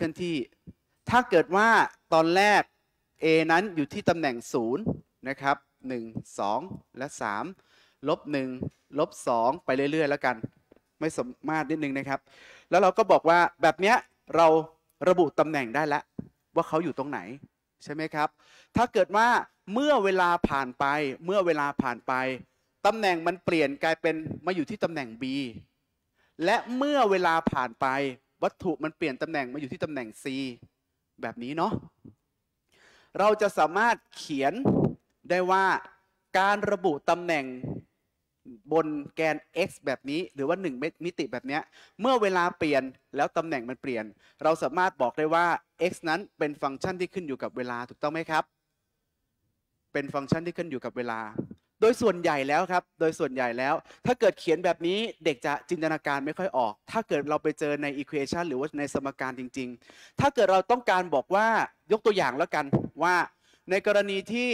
คลื่อนที่ถ้าเกิดว่าตอนแรก A นั้นอยู่ที่ตำแหน่ง0นะครับ1 2 และ3ลบ1ลบ2ไปเรื่อยๆ แล้วกัน ไม่สมมาตรนิดนึงนะครับ แล้วเราก็บอกว่าแบบเนี้ยเราระบุตำแหน่งได้แล้วว่าเขาอยู่ตรงไหนใช่ไหมครับ ถ้าเกิดว่าเมื่อเวลาผ่านไป เมื่อเวลาผ่านไปตำแหน่งมันเปลี่ยนกลายเป็นมาอยู่ที่ตำแหน่ง B และเมื่อเวลาผ่านไปวัตถุมันเปลี่ยนตำแหน่ง มาอยู่ที่ตำแหน่ง C แบบนี้เนาะ เราจะสามารถเขียนได้ว่า การระบุตำแหน่งบนแกน x แบบนี้ หรือว่า1เมมิติแบบนี้ เมื่อเวลาเปลี่ยนแล้วตำแหน่งมันเปลี่ยน เราสามารถบอกได้ว่า x นั้นเป็นฟังก์ชันที่ขึ้นอยู่กับเวลาถูกต้องไหมครับ เป็นฟังก์ชันที่ขึ้นอยู่กับเวลาโดยส่วนใหญ่แล้วครับ โดยส่วนใหญ่แล้ว ถ้าเกิดเขียนแบบนี้เด็กจะจินตนาการไม่ค่อยออก ถ้าเกิดเราไปเจอในอีควอชันหรือว่าในสมการจริงๆ ถ้าเกิดเราต้องการบอกว่ายกตัวอย่างแล้วกันว่า ในกรณีที่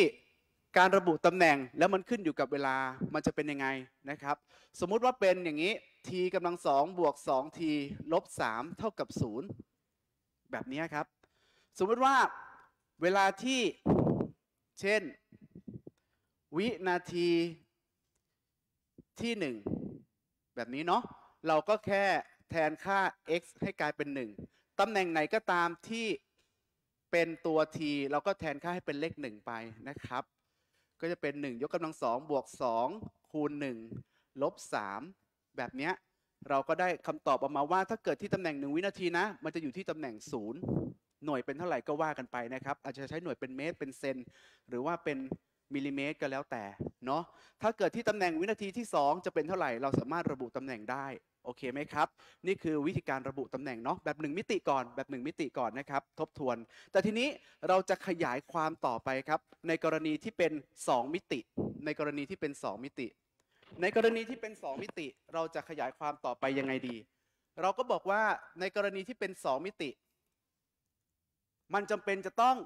การระบุตำแหน่งแล้วมันขึ้นอยู่กับเวลา มันจะเป็นยังไงนะครับ สมมุติว่าเป็นอย่างนี้ t กำลังสองบวก2 t ลบ 3เท่ากับ0แบบนี้ครับ สมมุติว่าเวลาที่เช่นวินาที ที่หนึ่งแบบนี้เนาะเราก็แค่แทนค่า x ให้กลายเป็นหนึ่งตำแหน่งไหนก็ตามที่เป็นตัว t เราก็แทนค่าให้เป็นเลขหนึ่งไปนะครับก็จะเป็น 1 ยกกำลังสองบวก 2 คูณ 1 ลบ 3 แบบเนี้ยเราก็ได้คำตอบออกมาว่าถ้าเกิดที่ตำแหน่ง 1 วินาทีนะมันจะอยู่ที่ตำแหน่ง 0 หน่วยเป็นเท่าไหร่ก็ว่ากันไปนะครับ อาจจะใช้หน่วยเป็นเมตรเป็นเซนหรือว่าเป็นมิลลิเมตรก็แล้วแต่เนาะถ้าเกิดที่ตำแหน่งวินาทีที่2จะเป็นเท่าไหร่เราสามารถระบุตำแหน่งได้โอเคไหมครับ นี่คือวิธีการระบุตำแหน่งเนาะแบบ 1 มิติก่อนแบบ 1 มิติก่อนนะครับทบทวน แต่ทีนี้เราจะขยายความต่อไปครับ ในกรณีที่เป็น 2 มิติ ในกรณีที่เป็น 2 มิติ ในกรณีที่เป็น 2 มิติ เราจะขยายความต่อไปยังไงดี เราก็บอกว่าในกรณีที่เป็น 2 มิติ มันจำเป็นจะต้อง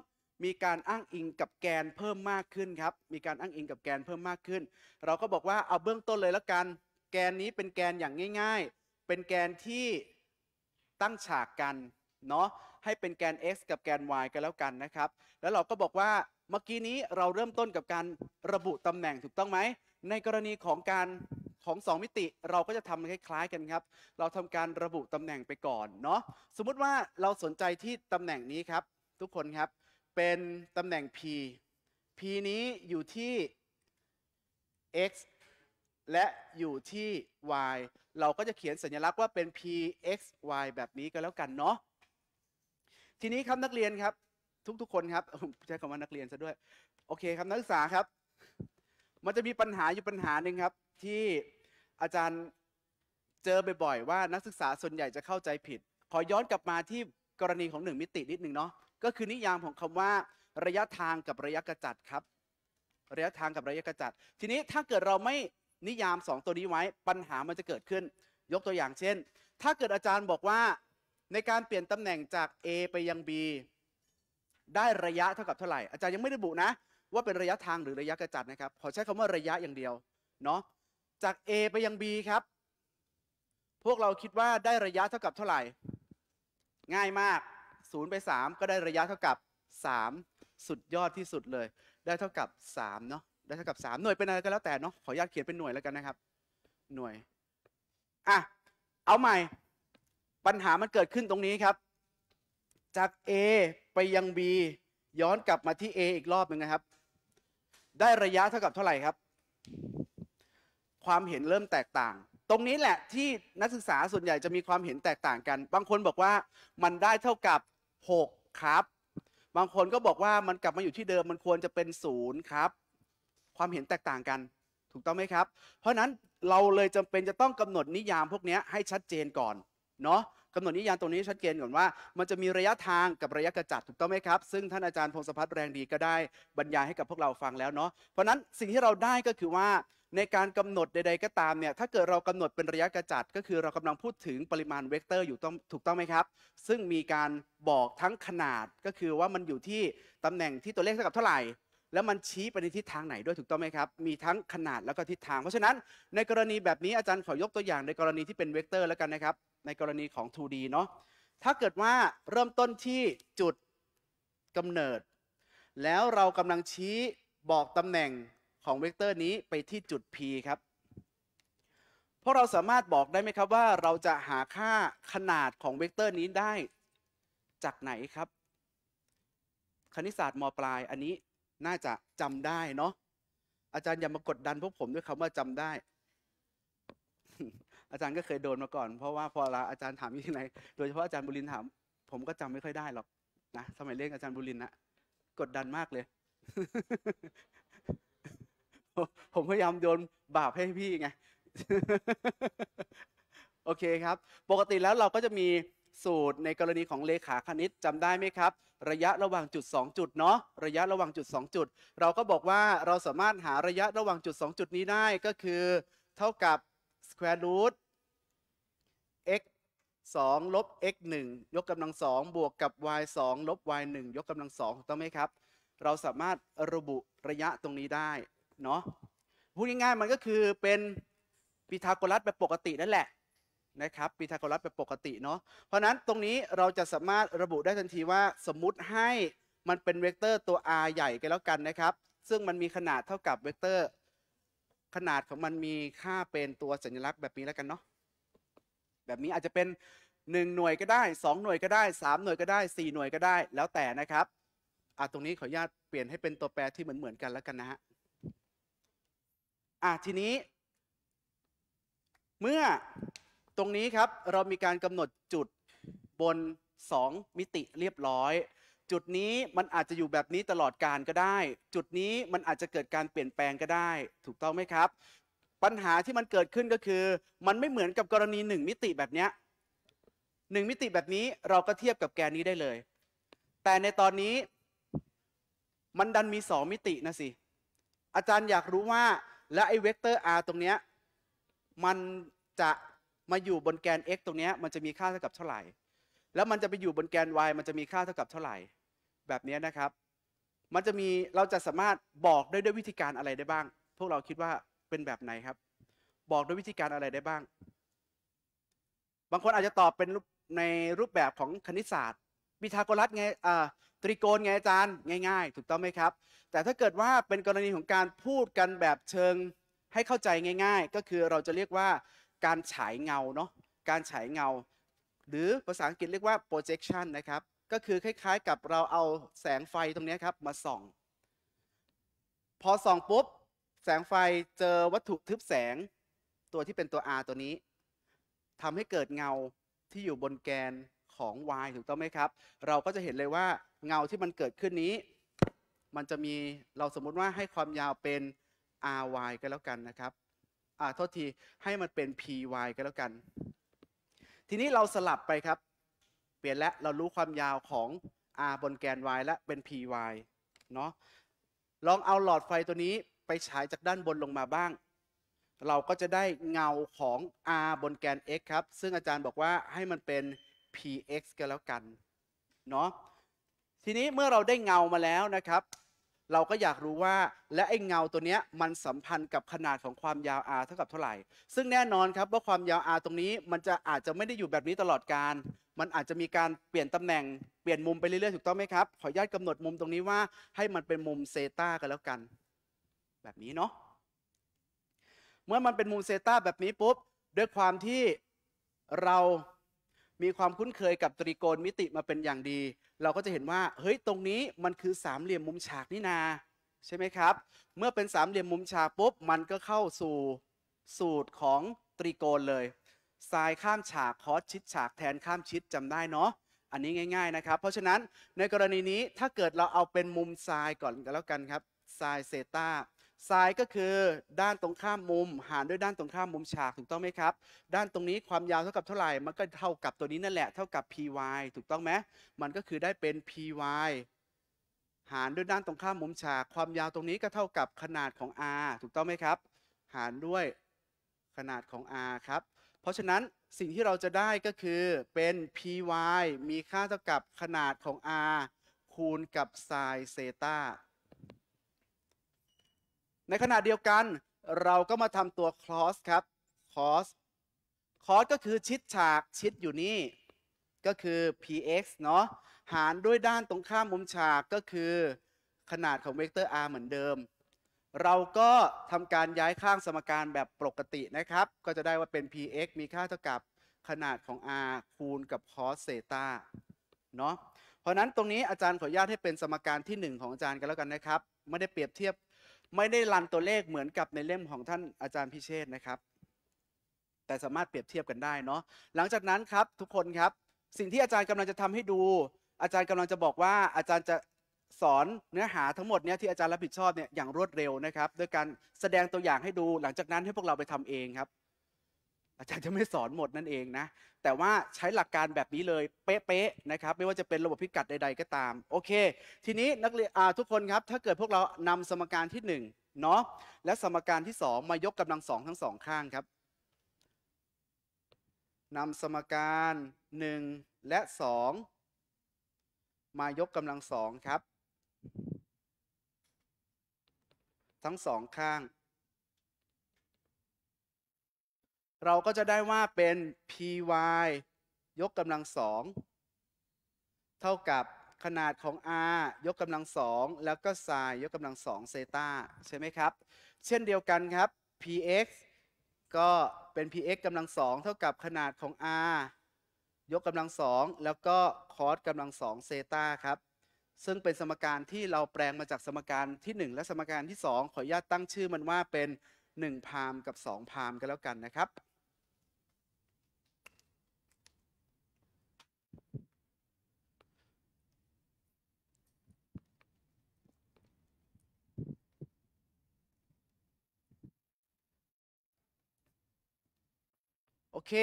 มีการอ้างอิงกับแกนเพิ่มมากขึ้นครับ มีการอ้างอิงกับแกนเพิ่มมากขึ้น เราก็บอกว่าเอาเบื้องต้นเลยแล้วกัน แกนนี้เป็นแกนอย่างง่าย ๆ เป็นแกนที่ตั้งฉากกัน เนาะให้เป็นแกน x กับแกน y กันแล้วกันนะครับ แล้วเราก็บอกว่าเมื่อกี้นี้เราเริ่มต้นกับการระบุตำแหน่งถูกต้องไหมในกรณีของการของ 2 มิติเราก็จะทำคล้าย ๆ กันครับ เราทำการระบุตำแหน่งไปก่อน เนาะสมมติว่าเราสนใจที่ตำแหน่งนี้ครับ ทุกคนครับเป็นตำแหน่ง p p นี้อยู่ที่ x และอยู่ที่ y เราก็จะเขียนสัญลักษณ์ว่าเป็น p x y แบบนี้ก็แล้วกันเนาะ ทีนี้ครับนักเรียนครับทุกๆคนครับใช้คำว่านักเรียนซะด้วยโอเคครับนักศึกษาครับ มันจะมีปัญหาอยู่ปัญหาหนึ่งครับ ที่อาจารย์เจอบ่อยๆว่านักศึกษาส่วนใหญ่จะเข้าใจผิดขอย้อนกลับมาที่กรณีของหนึ่งมิตินิดนึงเนาะก็คือนิยามของคำว่าระยะทางกับระยะกระจัดครับ ระยะทางกับระยะกระจัดทีนี้ถ้าเกิดเราไม่นิยาม 2 ตัวนี้ไว้ปัญหามันจะเกิดขึ้น ยกตัวอย่างเช่น ถ้าเกิดอาจารย์บอกว่าในการเปลี่ยนตำแหน่งจาก A ไปยัง B ได้ระยะเท่ากับเท่าไหร่ อาจารย์ยังไม่ได้บุนะว่าเป็นระยะทางหรือระยะกระจัดนะครับขอใช้คำว่าระยะอย่างเดียวเนาะจาก A ไปยัง B ครับ พวกเราคิดว่าได้ระยะเท่ากับเท่าไหร่ ง่ายมาก0 ไป 3 ก็ได้ระยะเท่ากับ 3 สุดยอดที่สุดเลย ได้เท่ากับ3เนาะได้เท่ากับ3หน่วยเป็นอะไรก็แล้วแต่เนาะขออนุญาตเขียนเป็นหน่วยแล้วกันนะครับหน่วยอ่ะเอาใหม่ปัญหามันเกิดขึ้นตรงนี้ครับ จาก A ไปยัง B ย้อนกลับมาที่ A อีกรอบหนึ่งนะครับได้ระยะเท่ากับเท่าไหร่ครับ ความเห็นเริ่มแตกต่าง ตรงนี้แหละที่นักศึกษาส่วนใหญ่จะมีความเห็นแตกต่างกัน บางคนบอกว่ามันได้เท่ากับ6ครับ บางคนก็บอกว่ามันกลับมาอยู่ที่เดิมมันควรจะเป็นศูนย์ครับ ความเห็นแตกต่างกันถูกต้องไหมครับ เพราะนั้นเราเลยจำเป็นจะต้องกำหนดนิยามพวกนี้ให้ชัดเจนก่อนเนาะกำหนดนิยามตรงนี้ชัดเจนก่อนว่า มันจะมีระยะทางกับระยะกระจัดถูกต้องไหมครับซึ่งท่านอาจารย์พงศพัฒน์แรงดีก็ได้บรรยายให้กับพวกเราฟังแล้วเนาะเพราะนั้นสิ่งที่เราได้ก็คือว่าในการกำหนดใดๆก็ตามเนี่ยถ้าเกิดเรากำหนดเป็นระยะกระจัด ก็คือเรากำลังพูดถึงปริมาณเวกเตอร์อยู่ต้องถูกต้องไหมครับซึ่งมีการบอกทั้งขนาดก็คือว่ามันอยู่ที่ตำแหน่งที่ตัวเลขเท่ากับเท่าไหร่ แล้วมันชี้ไปในทิศทางไหนด้วยถูกต้องไหมครับมีทั้งขนาดแล้วก็ทิศทาง เพราะฉะนั้น ในกรณีแบบนี้อาจารย์ขอยกตัวอย่างในกรณีที่เป็นเวกเตอร์แล้วกันนะครับในกรณีของ 2D เนาะถ้าเกิดว่าเริ่มต้นที่จุดกำเนิด แล้วเรากำลังชี้บอกตำแหน่งของเวกเตอร์นี้ไปที่จุด p ครับ พวกเราสามารถบอกได้ไหมครับ ว่าเราจะหาค่าขนาดของเวกเตอร์นี้ได้ จากไหนครับ คณิตศาสตร์มปลาย อันนี้น่าจะจำได้เนาะ อาจารย์อย่ามากดดันพวกผมด้วยคำว่าจำได้ อาจารย์ก็เคยโดนมาก่อนเพราะว่าพอลาอาจารย์ถามที่ไหนโดยเฉพาะอาจารย์บุรินถาม ผมก็จำไม่ค่อยได้หรอกนะ สมัยเรียนอาจารย์บุรินนะกดดันมากเลยผมพยายามโยนบาปให้พี่ไง โอเคครับ ปกติแล้วเราก็จะมีสูตรในกรณีของเลขาคณิตจำได้ไหมครับ ระยะระหว่างจุด 2 จุดเนาะ ระยะระหว่างจุด 2 จุด เราก็บอกว่าเราสามารถหาระยะระหว่างจุด 2 จุดนี้ได้ก็คือ เท่ากับ square root x 2ลบ x 1ยกกำลังสองบวกกับ y 2ลบ y 1ยกกำลังสองถูกต้องไหมครับ เราสามารถระบุระยะตรงนี้ได้เนาะพูดง่ายๆมันก็คือเป็นปีทาโกรัสแบบปกติ นั่นแหละนะครับปีทาโกรัสแบบปกติเนาะเพราะนั้นตรงนี้เราจะสามารถระบุได้ทันทีว่าสมมุติให้มันเป็นเวกเตอร์ตัว r ใหญ่กันแล้วกันนะครับซึ่งมันมีขนาดเท่ากับเวกเตอร์ขนาดของมันมีค่าเป็นตัวสัญลักษณ์แบบนี้แล้วกันเนาะแบบนี้อาจจะเป็น 1 หน่วยก็ได้ 2 หน่วยก็ได้ 3 หน่วยก็ได้ 4 หน่วยก็ได้แล้วแต่นะครับอ่ะตรงนี้ขออนุญาตเปลี่ยนให้เป็นตัวแปรที่เหมือนเหมือนกันแล้วกันนะฮะอ่ะทีนี้ เมื่อตรงนี้ครับเรามีการกำหนดจุดบน 2 มิติเรียบร้อย จุดนี้มันอาจจะอยู่แบบนี้ตลอดการก็ได้ จุดนี้มันอาจจะเกิดการเปลี่ยนแปลงก็ได้ถูกต้องไหมครับ ปัญหาที่มันเกิดขึ้นก็คือ มันไม่เหมือนกับกรณี 1 มิติแบบนี้หนึ่งมิติแบบนี้เราก็เทียบกับแกนนี้ได้เลย แต่ในตอนนี้มันดันมี 2 มิตินะสิอาจารย์อยากรู้ว่าและไอ้เวกเตอร์ r ตรงเนี้ยมันจะมาอยู่บนแกน x ตรงเนี้ยมันจะมีค่าเท่ากับเท่าไหร่ แล้วมันจะไปอยู่บนแกน y มันจะมีค่าเท่ากับเท่าไหร่แบบนี้นะครับ มันจะมีเราจะสามารถบอกได้ด้วยวิธีการอะไรได้บ้าง พวกเราคิดว่าเป็นแบบไหนครับ บอกด้วยวิธีการอะไรได้บ้าง บางคนอาจจะตอบเป็นในรูปแบบของคณิตศาสตร์พีทาโกรัสไงอ่าตรีโกณไง อาจารย์ ง่ายๆ ถูกต้องไหมครับ แต่ถ้าเกิดว่าเป็นกรณีของการพูดกันแบบเชิงให้เข้าใจง่าย ๆ ก็คือเราจะเรียกว่าการฉายเงา เนาะการฉายเงา หรือภาษาอังกฤษเรียกว่า projection นะครับ ก็คือคล้ายๆกับเราเอาแสงไฟตรงนี้ครับมาส่อง พอส่อง ปุ๊บ แสงไฟเจอวัตถุทึบแสงตัวที่เป็นตัว R ตัวนี้ทำให้เกิดเงาที่อยู่บนแกนของ y ถูกต้องไหมครับ เราก็จะเห็นเลยว่าเงาที่มันเกิดขึ้นนี้ มันจะมีเราสมมุติว่าให้ความยาวเป็น ry ก็แล้วกันนะครับอ่าโทษทีให้มันเป็น py ก็แล้วกัน ทีนี้เราสลับไปครับ เปลี่ยนแลวเรารู้ความยาวของ r บนแกน y และเป็น py เนาะลองเอาหลอดไฟตัวนี้ไปฉายจากด้านบนลงมาบ้าง เราก็จะได้เงาของ r บนแกน x ครับซึ่งอาจารย์บอกว่าให้มันเป็น px ก็แล้วกันเนาะทีนี้เมื่อเราได้เงามาแล้วนะครับ เราก็อยากรู้ว่า และไอ้เงาตัวเนี้ยมันสัมพันธ์กับขนาดของความยาว r เท่ากับเท่าไหร่ ซึ่งแน่นอนครับว่าความยาว r ตรงนี้ มันจะอาจจะไม่ได้อยู่แบบนี้ตลอดการ มันอาจจะมีการเปลี่ยนตำแหน่งเปลี่ยนมุมไปเรื่อยๆถูกต้องไหมครับขออนุญาตกำหนดมุมตรงนี้ว่าให้มันเป็นมุมเซตากันแล้วกัน แบบนี้เนาะเมื่อมันเป็นมุมเซตาแบบนี้ปุ๊บด้วยความที่เรามีความคุ้นเคยกับตรีโกณมิติมาเป็นอย่างดีเราก็จะเห็นว่าเฮ้ยตรงนี้มันคือสามเหลี่ยมมุมฉากนี่นา ใช่ไหมครับ เมื่อเป็นสามเหลี่ยมมุมฉากปุ๊บมันก็เข้าสู่สูตรของตรีโกณเลยซรายข้ามฉากคอสชิดฉากแทนข้ามชิดจำได้เนาะอันนี้ง่ายๆนะครับเพราะฉะนั้นในกรณีนี้ถ้าเกิดเราเอาเป็นมุมทรายก่อนก็แล้วกันครับทรายเซตาซ้ายก็คือด้านตรงข้ามมุมหารด้วยด้านตรงข้ามมุมฉากถูกต้องไหมครับ ด้านตรงนี้ความยาวเท่ากับเท่าไหร่มันก็เท่ากับตัวนี้นั่นแหละเท่ากับ py ถูกต้องไหมมันก็คือได้เป็น py หารด้วยด้านตรงข้ามมุมฉากความยาวตรงนี้ก็เท่ากับขนาดของ r ถูกต้องไหมครับ หารด้วยขนาดของ r ครับเพราะฉะนั้นสิ่งที่เราจะได้ก็คือเป็น py มีค่าเท่ากับขนาดของ r คูณกับไซน์เซตาในขณะเดียวกันเราก็มาทำตัวคลอสครับคลอสคลอสก็คือชิดฉากชิดอยู่นี่ ก็คือ px เนาะหารด้วยด้านตรงข้ามมุมฉากก็คือขนาดของเวกเตอร์ r เหมือนเดิม เราก็ทำการย้ายข้างสมการแบบปกติ นะครับ ก็จะได้ว่าเป็น px มีค่าเท่ากับขนาดของ r คูณกับ cos เซตาเนาะเพราะนั้นตรงนี้อาจารย์ขออนุญาตให้เป็นสมการที่ 1 ของอาจารย์กันแล้วกันนะครับไม่ได้เปรียบเทียบไม่ได้รันตัวเลขเหมือนกับในเล่มของท่านอาจารย์พิเชษนะครับ แต่สามารถเปรียบเทียบกันได้เนาะหลังจากนั้นครับทุกคนครับสิ่งที่อาจารย์กำลังจะทำให้ดู อาจารย์กำลังจะบอกว่า อาจารย์จะสอน เนื้อหาทั้งหมดเนี่ยที่อาจารย์รับผิดชอบเนี่ยอย่างรวดเร็วนะครับด้วยการแสดงตัวอย่างให้ดูหลังจากนั้นให้พวกเราไปทำเองครับอาจารย์จะไม่สอนหมดนั่นเองนะ แต่ว่าใช้หลักการแบบนี้เลย เป๊ะๆนะครับไม่ว่าจะเป็นระบบพิกัดใด ๆ ก็ตามโอเค ทีนี้นักเรียนทุกคนครับ ถ้าเกิดพวกเรานำสมการที่1เนาะและสมการที่ 2 มายกกำลังสองทั้งสองข้างครับนำสมการ1และ 2 มายกกำลังสองครับ ทั้งสองข้างเราก็จะได้ว่าเป็น py ยกกำลังสองเท่ากับขนาดของ r ยกกำลังสองแล้วก็ sin ยกกำลังสองเซตาใช่ไหมครับ เช่นเดียวกันครับ px ก็เป็น px กำลังสองเท่ากับขนาดของ r ยกกำลังสองแล้วก็ cos กำลังสองเซตาครับ ซึ่งเป็นสมการที่เราแปลงมาจากสมการที่ 1 และสมการที่ 2 ขออนุญาตตั้งชื่อมันว่าเป็น 1 พามกับ 2 พามกันแล้วกันนะครับเค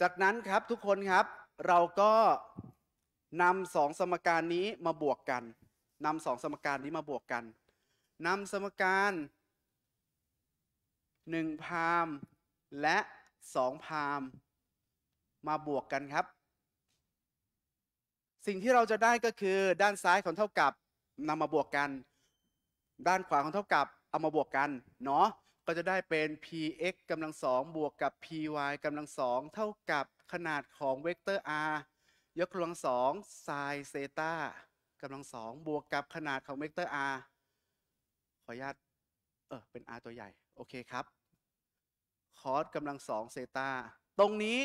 จากนั้นครับทุกคนครับเราก็นำสองสมการนี้มาบวกกันนำสองสมการนี้มาบวกกันนำสมการ 1พามและ 2พามมาบวกกันครับ สิ่งที่เราจะได้ก็คือด้านซ้ายของเท่ากับนำมาบวกกัน ด้านขวาของเท่ากับเอามาบวกกันเนาะ็จะได้เป็น px กำลังสองบวกกับ py กำลังสองเท่ากับขนาดของเวกเตอร์ r ยกกำลังสองไซน์เซตากำลังสองบวกกับขนาดของเวกเตอร์ r ขออนุญาตเออเป็น r ตัวใหญ่ โอเคครับคอสกำลังสองเซตาตรงนี้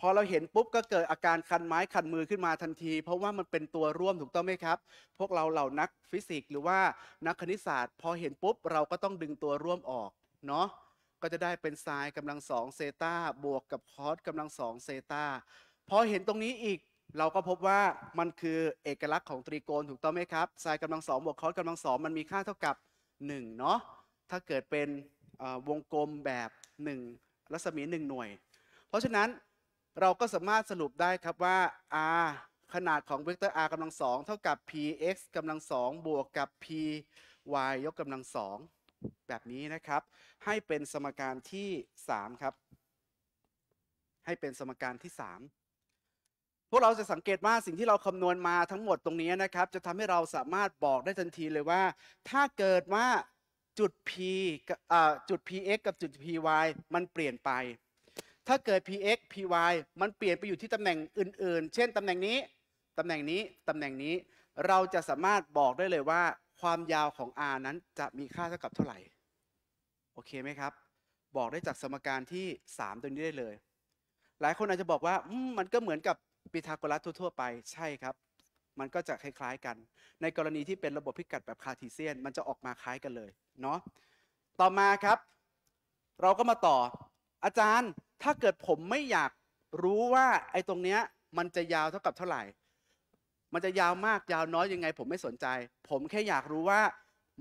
พอเราเห็นปุ๊บก็เกิดอาการคันไม้คันมือขึ้นมาทันที เพราะว่ามันเป็นตัวร่วมถูกต้องไหมครับ พวกเราเหล่านักฟิสิกส์หรือว่านักคณิตศาสตร์ พอเห็นปุ๊บเราก็ต้องดึงตัวร่วมออกเนาะก็จะได้เป็นไซน์กำลังสองเซตาบวกกับคอสกำลังสองเซตาพอเห็นตรงนี้อีก เราก็พบว่ามันคือ เอกลักษณ์ของตรีโกณถูกต้องไหมครับไซน์กำลังสองบวกคอสกำลังสองมันมีค่าเท่ากับ1เนาะถ้าเกิดเป็นวงกลมแบบ 1 รัศมี 1 หน่วย เพราะฉะนั้นเราก็สามารถสรุปได้ครับว่า r ขนาดของเวกเตอร์ r กำลังสองเท่ากับ px กำลังสองบวกกับ py ยกกำลังสองแบบนี้นะครับให้เป็นสมการที่ 3 ครับ ให้เป็นสมการที่ 3 พวกเราจะสังเกตว่าสิ่งที่เราคำนวณมาทั้งหมดตรงนี้นะครับ จะทำให้เราสามารถบอกได้ทันทีเลยว่า ถ้าเกิดว่าจุด p จุด px กับจุด py มันเปลี่ยนไป ถ้าเกิด px py มันเปลี่ยนไปอยู่ที่ตำแหน่งอื่นๆ เช่นตำแหน่งนี้ตำแหน่งนี้ตำแหน่งนี้เราจะสามารถบอกได้เลยว่าความยาวของ r นั้นจะมีค่าเท่ากับเท่าไหร่ โอเคไหมครับ บอกได้จากสมการที่ 3 ตัวนี้ได้เลย หลายคนอาจจะบอกว่ามันก็เหมือนกับปิทาโกรัสทั่วๆไป ใช่ครับ มันก็จะคล้ายๆกัน ในกรณีที่เป็นระบบพิกัดแบบคาร์ทีเซียน มันจะออกมาคล้ายกันเลยเนาะ ต่อมาครับ เราก็มาต่อ อาจารย์ ถ้าเกิดผมไม่อยากรู้ว่า ไอ้ตรงเนี้ยมันจะยาวเท่ากับเท่าไหร่มันจะยาวมากยาวน้อยยังไงผมไม่สนใจ ผมแค่อยากรู้ว่า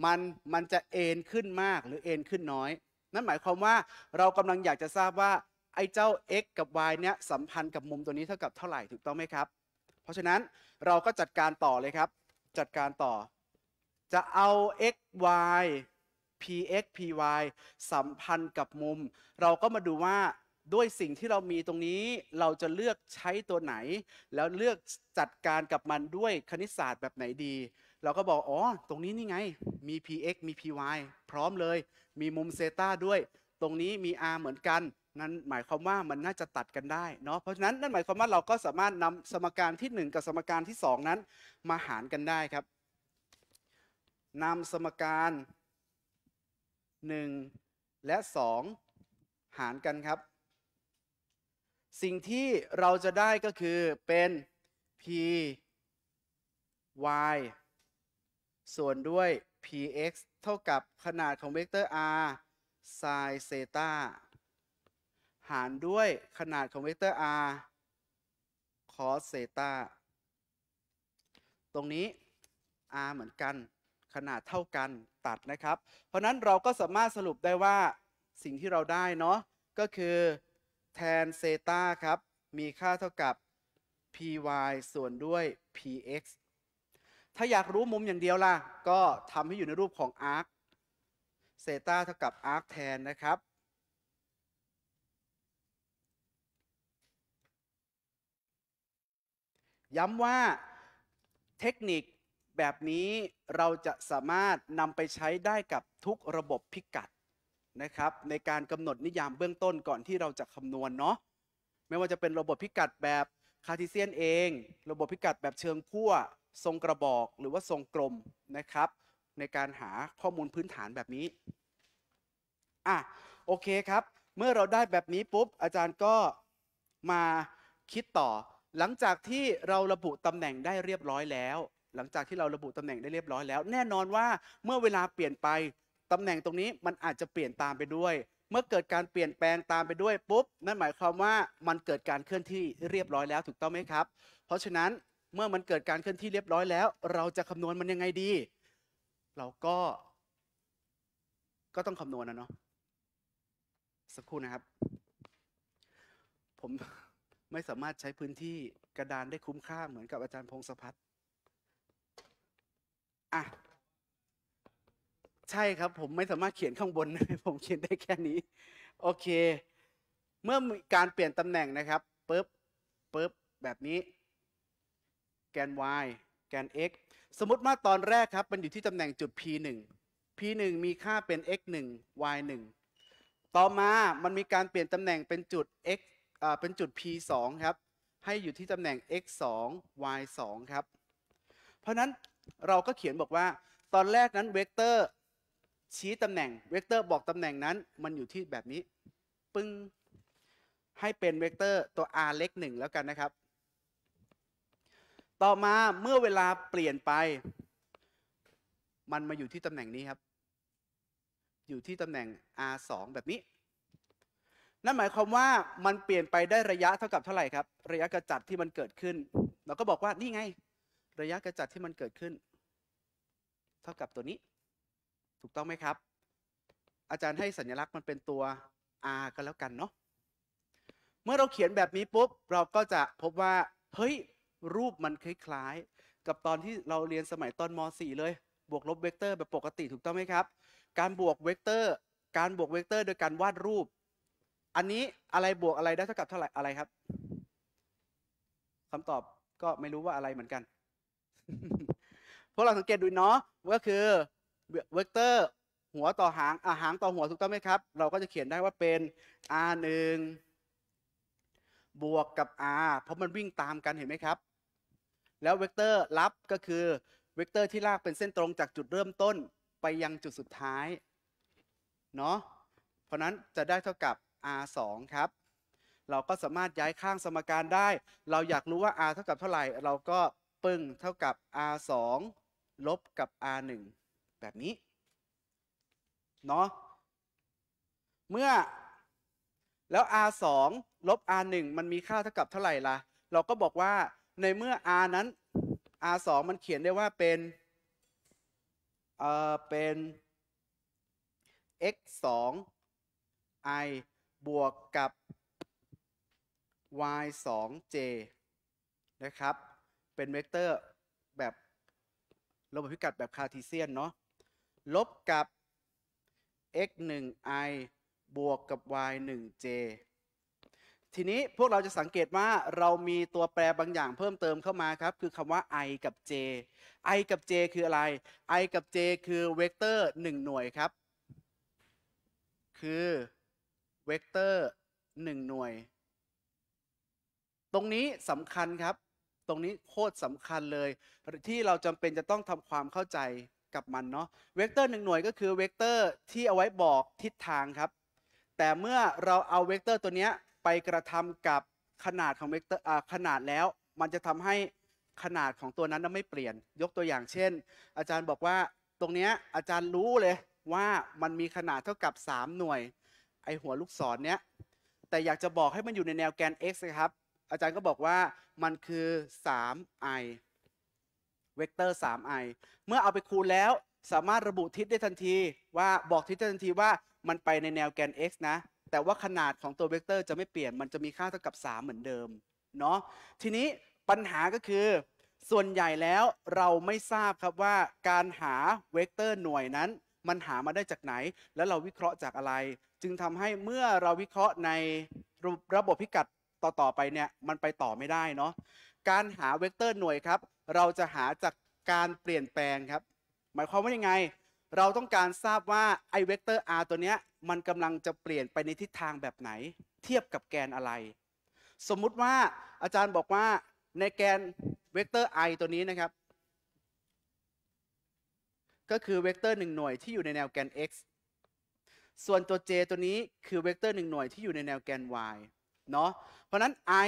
มันมันจะเอ็นขึ้นมากหรือเอ็นขึ้นน้อย นั่นหมายความว่าเรากำลังอยากจะทราบว่า ไอ้เจ้า x กับ y เนี่ยสัมพันธ์กับมุมตัวนี้เท่ากับเท่าไหร่ถูกต้องไหมครับเพราะฉะนั้นเราก็จัดการต่อเลยครับ จัดการต่อ จะเอา x y px py สัมพันธ์กับมุม เราก็มาดูว่าด้วยสิ่งที่เรามีตรงนี้เราจะเลือกใช้ตัวไหน แล้วเลือกจัดการกับมันด้วยคณิตศาสตร์แบบไหนดี เราก็บอกอ๋อตรงนี้นี่ไง มี px มี py พร้อมเลย มีมุมเซตาด้วย ตรงนี้มี r เหมือนกัน นั้นหมายความว่ามันน่าจะตัดกันได้เนาะ เพราะฉะนั้นนั่นหมายความว่าเราก็สามารถนำสมการที่ 1 กับสมการที่ 2 นั้น มาหารกันได้ครับนำสมการ 1 และ 2 หารกันครับสิ่งที่เราจะได้ก็คือเป็น p y ส่วนด้วย px เท่ากับขนาดของเวกเตอร์ r ไซน์เซตาหารด้วยขนาดของเวกเตอร์ r คอสเซตาตรงนี้ r เหมือนกัน ขนาดเท่ากัน ตัดนะครับ เพราะนั้นเราก็สามารถสรุปได้ว่าสิ่งที่เราได้เนาะก็คือแทนเซตาครับ มีค่าเท่ากับ py ส่วนด้วย px ถ้าอยากรู้มุมอย่างเดียวล่ะ ก็ทำให้อยู่ในรูปของ arc เซตาเท่ากับ arc แทนนะครับ ย้ำว่าเทคนิคแบบนี้เราจะสามารถนำไปใช้ได้กับทุกระบบพิกัดนะครับในการกำหนดนิยามเบื้องต้นก่อนที่เราจะคำนวณเนาะไม่ว่าจะเป็นระบบพิกัดแบบคาร์ทิเซียนเอง ระบบพิกัดแบบเชิงพั่วทรงกระบอกหรือว่าทรงกลมนะครับ ในการหาข้อมูลพื้นฐานแบบนี้อ่ะโอเคครับ เมื่อเราได้แบบนี้ปุ๊บอาจารย์ก็มาคิดต่อ หลังจากที่เราระบุตำแหน่งได้เรียบร้อยแล้ว หลังจากที่เราระบุตำแหน่งได้เรียบร้อยแล้วแน่นอนว่าเมื่อเวลาเปลี่ยนไปตำแหน่งตรงนี้มันอาจจะเปลี่ยนตามไปด้วย เมื่อเกิดการเปลี่ยนแปลงตามไปด้วยปุ๊บนั่นหมายความว่ามันเกิดการเคลื่อนที่เรียบร้อยแล้วถูกต้องไหมครับ เพราะฉะนั้นเมื่อมันเกิดการเคลื่อนที่เรียบร้อยแล้ว เราจะคำนวณมันยังไงดี เราก็ ก็ต้องคำนวณนะเนาะสักครู่นะครับ ผมไม่สามารถใช้พื้นที่กระดานได้คุ้มค่า เหมือนกับอาจารย์พงศพัฒน์อ่ะใช่ครับผมไม่สามารถเขียนข้างบนผมเขียนได้แค่นี้โอเค เมื่อการเปลี่ยนตำแหน่งนะครับปึ๊บปึ๊บแบบนี้ แกน y แกน x สมมติว่าตอนแรกครับมันอยู่ที่ตำแหน่งจุด p 1 p 1มีค่าเป็น x 1 y 1ต่อมามันมีการเปลี่ยนตำแหน่งเป็นจุด x เป็นจุด p 2ครับให้อยู่ที่ตำแหน่ง x 2 y 2ครับเพราะนั้นเราก็เขียนบอกว่าตอนแรกนั้นเวกเตอร์ชี้ตำแหน่งเวกเตอร์บอกตำแหน่งนั้น มันอยู่ที่แบบนี้ ปึ้งให้เป็นเวกเตอร์ตัว r เล็ก1 แล้วกันนะครับ ต่อมาเมื่อเวลาเปลี่ยนไป มันมาอยู่ที่ตำแหน่งนี้ครับ อยู่ที่ตำแหน่ง r 2แบบนี้นั่นหมายความว่ามันเปลี่ยนไปได้ระยะเท่ากับเท่าไหร่ครับ ระยะกระจัดที่มันเกิดขึ้น เราก็บอกว่า นี่ไง ระยะกระจัดที่มันเกิดขึ้น เท่ากับตัวนี้ถูกต้องไหมครับ อาจารย์ให้สัญลักษณ์มันเป็นตัว R ก็แล้วกันเนาะเมื่อเราเขียนแบบนี้ปุ๊บ เราก็จะพบว่าเฮ้ยรูปมันคล้ายๆกับตอนที่เราเรียนสมัยตอนม .4 เลยบวกลบเวกเตอร์แบบปกติถูกต้องไหมครับ การบวกเวกเตอร์การบวกเวกเตอร์โดยการวาดรูป อันนี้อะไรบวกอะไรได้เท่ากับเท่าไหร่อะไรครับคำตอบก็ไม่รู้ว่าอะไรเหมือนกันพวกเราสังเกตดูเนาะก็คือเวกเตอร์หัวต่อหางอาหางต่อหัวถูกต้องไหมครับ เราก็จะเขียนได้ว่าเป็น r 1บวกกับ r เพราะมันวิ่งตามกันเห็นไหมครับ แล้วเวกเตอร์ลับก็คือเวกเตอร์ที่ลากเป็นเส้นตรงจากจุดเริ่มต้นไปยังจุดสุดท้ายเนาะเพราะนั้นจะได้เท่ากับ r 2ครับ เราก็สามารถย้ายข้างสมการได้ เราอยากรู้ว่า r เท่ากับเท่าไหร่เราก็ปึ้งเท่ากับ r 2ลบกับ r 1แบบนี้ เนาะเมื่อ แล้ว r 2ลบ r 1มันมีค่าเท่ากับเท่าไหร่ล่ะเราก็บอกว่าในเมื่อ r นั้น r 2มันเขียนได้ว่าเป็นเอ่อเป็น x 2 i บวกกับ y 2 j นะครับ เป็นเวกเตอร์แบบระบบพิกัดแบบคาร์ทีเซียนเนาะลบกับ x 1 i บวกกับ y 1 j ทีนี้พวกเราจะสังเกตว่าเรามีตัวแปรบางอย่างเพิ่มเติมเข้ามาครับ คือคำว่า i กับ j i กับ j คืออะไร i กับ j คือเวกเตอร์1 หน่วยครับ คือเวกเตอร์1หน่วย ตรงนี้สำคัญครับ ตรงนี้โคตรสำคัญเลย ที่เราจำเป็นจะต้องทำความเข้าใจกับมันเนาะเวกเตอร์หนึ่งหน่วยก็คือเวกเตอร์ที่เอาไว้บอกทิศทางครับ แต่เมื่อเราเอาเวกเตอร์ตัวนี้ไปกระทำกับขนาดของเวกเตอร์ขนาดแล้วมันจะทำให้ขนาดของตัวนั้นไม่เปลี่ยนยกตัวอย่างเช่น อาจารย์บอกว่าตรงนี้อาจารย์รู้เลยว่ามันมีขนาดเท่ากับ 3 หน่วย ไอหัวลูกศรเนี้ยแต่อยากจะบอกให้มันอยู่ในแนวแกน x นะครับอาจารย์ก็บอกว่ามันคือ 3i เวกเตอร์ 3i เมื่อเอาไปคูณแล้วสามารถระบุทิศได้ทันที ว่าบอกทิศได้ทันทีว่ามันไปในแนวแกน x นะ แต่ว่าขนาดของตัวเวกเตอร์จะไม่เปลี่ยนมันจะมีค่าเท่ากับ3 เหมือนเดิมเนาะทีนี้ปัญหาก็คือส่วนใหญ่แล้วเราไม่ทราบครับว่าการหาเวกเตอร์หน่วยนั้นมันหามาได้จากไหน แล้วเราวิเคราะห์จากอะไร จึงทำให้เมื่อเราวิเคราะห์ในระบบพิกัดต่อๆไปเนี่ยมันไปต่อไม่ได้เนาะการหาเวกเตอร์หน่วยครับเราจะหาจากการเปลี่ยนแปลงครับ หมายความว่ายังไงเราต้องการทราบว่าไอเวกเตอร์ r ตัวเนี้ยมันกำลังจะเปลี่ยนไปในทิศทางแบบไหน เทียบกับแกนอะไร สมมุติว่าอาจารย์บอกว่าในแกนเวกเตอร์ i ตัวนี้นะครับ ก็คือเวกเตอร์หนึ่งหน่วยที่อยู่ในแนวแกน x ส่วนตัว j ตัวนี้คือเวกเตอร์หนึ่งหน่วยที่อยู่ในแนวแกน y เนาะเพราะนั้น i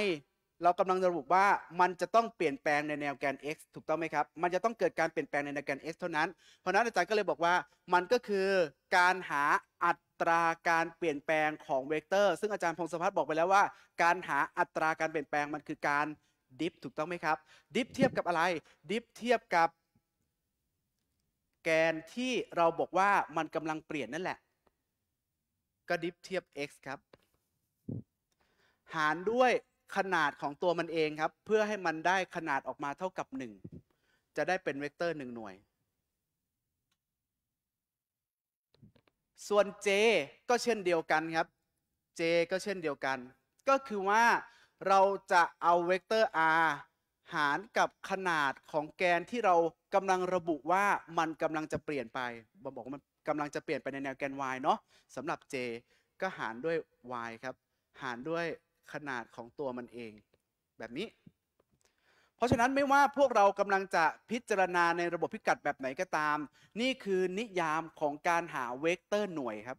เรากำลังระบุว่ามันจะต้องเปลี่ยนแปลงในแนวแกน x ถูกต้องไหมครับ มันจะต้องเกิดการเปลี่ยนแปลงในแนวแกน x เท่านั้น เพราะนั้นอาจารย์ก็เลยบอกว่ามันก็คือการหาอัตราการเปลี่ยนแปลงของเวกเตอร์ ซึ่งอาจารย์พงศพัฒน์บอกไปแล้วว่า การหาอัตราการเปลี่ยนแปลงมันคือการดิฟถูกต้องไหมครับ ดิฟเทียบกับอะไร ดิฟเทียบกับ แกนที่เราบอกว่ามันกำลังเปลี่ยนนั่นแหละ ก็ดิฟเทียบ x ครับ หารด้วยขนาดของตัวมันเองครับ เพื่อให้มันได้ขนาดออกมาเท่ากับ 1 จะได้เป็นเวกเตอร์1หน่วย ส่วน j ก็เช่นเดียวกันครับ j ก็เช่นเดียวกัน ก็คือว่าเราจะเอาเวกเตอร์ r หารกับขนาดของแกนที่เรากำลังระบุว่ามันกำลังจะเปลี่ยนไปบอกว่ามันกำลังจะเปลี่ยนไปในแนวแกน y เนาะสำหรับ j ก็หารด้วย y ครับหารด้วยขนาดของตัวมันเองแบบนี้ เพราะฉะนั้นไม่ว่าพวกเรากำลังจะพิจารณาในระบบพิกัดแบบไหนก็ตาม นี่คือนิยามของการหาเวกเตอร์หน่วยครับ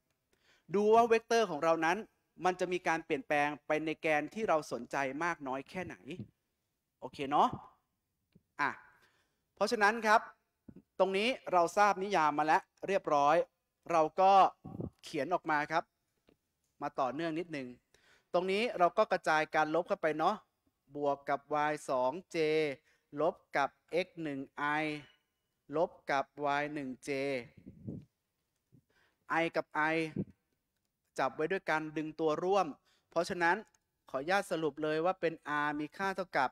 ดูว่าเวกเตอร์ของเรานั้น มันจะมีการเปลี่ยนแปลงไปในแกนที่เราสนใจมากน้อยแค่ไหน โอเคเนาะ อ่ะ เพราะฉะนั้นครับ ตรงนี้เราทราบนิยามมาแล้วเรียบร้อย เราก็เขียนออกมาครับ มาต่อเนื่องนิดนึงตรงนี้เราก็กระจายการลบเข้าไปเนาะ บวกกับ y 2 j ลบกับ x 1 i ลบกับ y 1 j i กับ i จับไว้ด้วยการดึงตัวร่วม เพราะฉะนั้นขออนุญาตสรุปเลยว่าเป็น r มีค่าเท่ากับ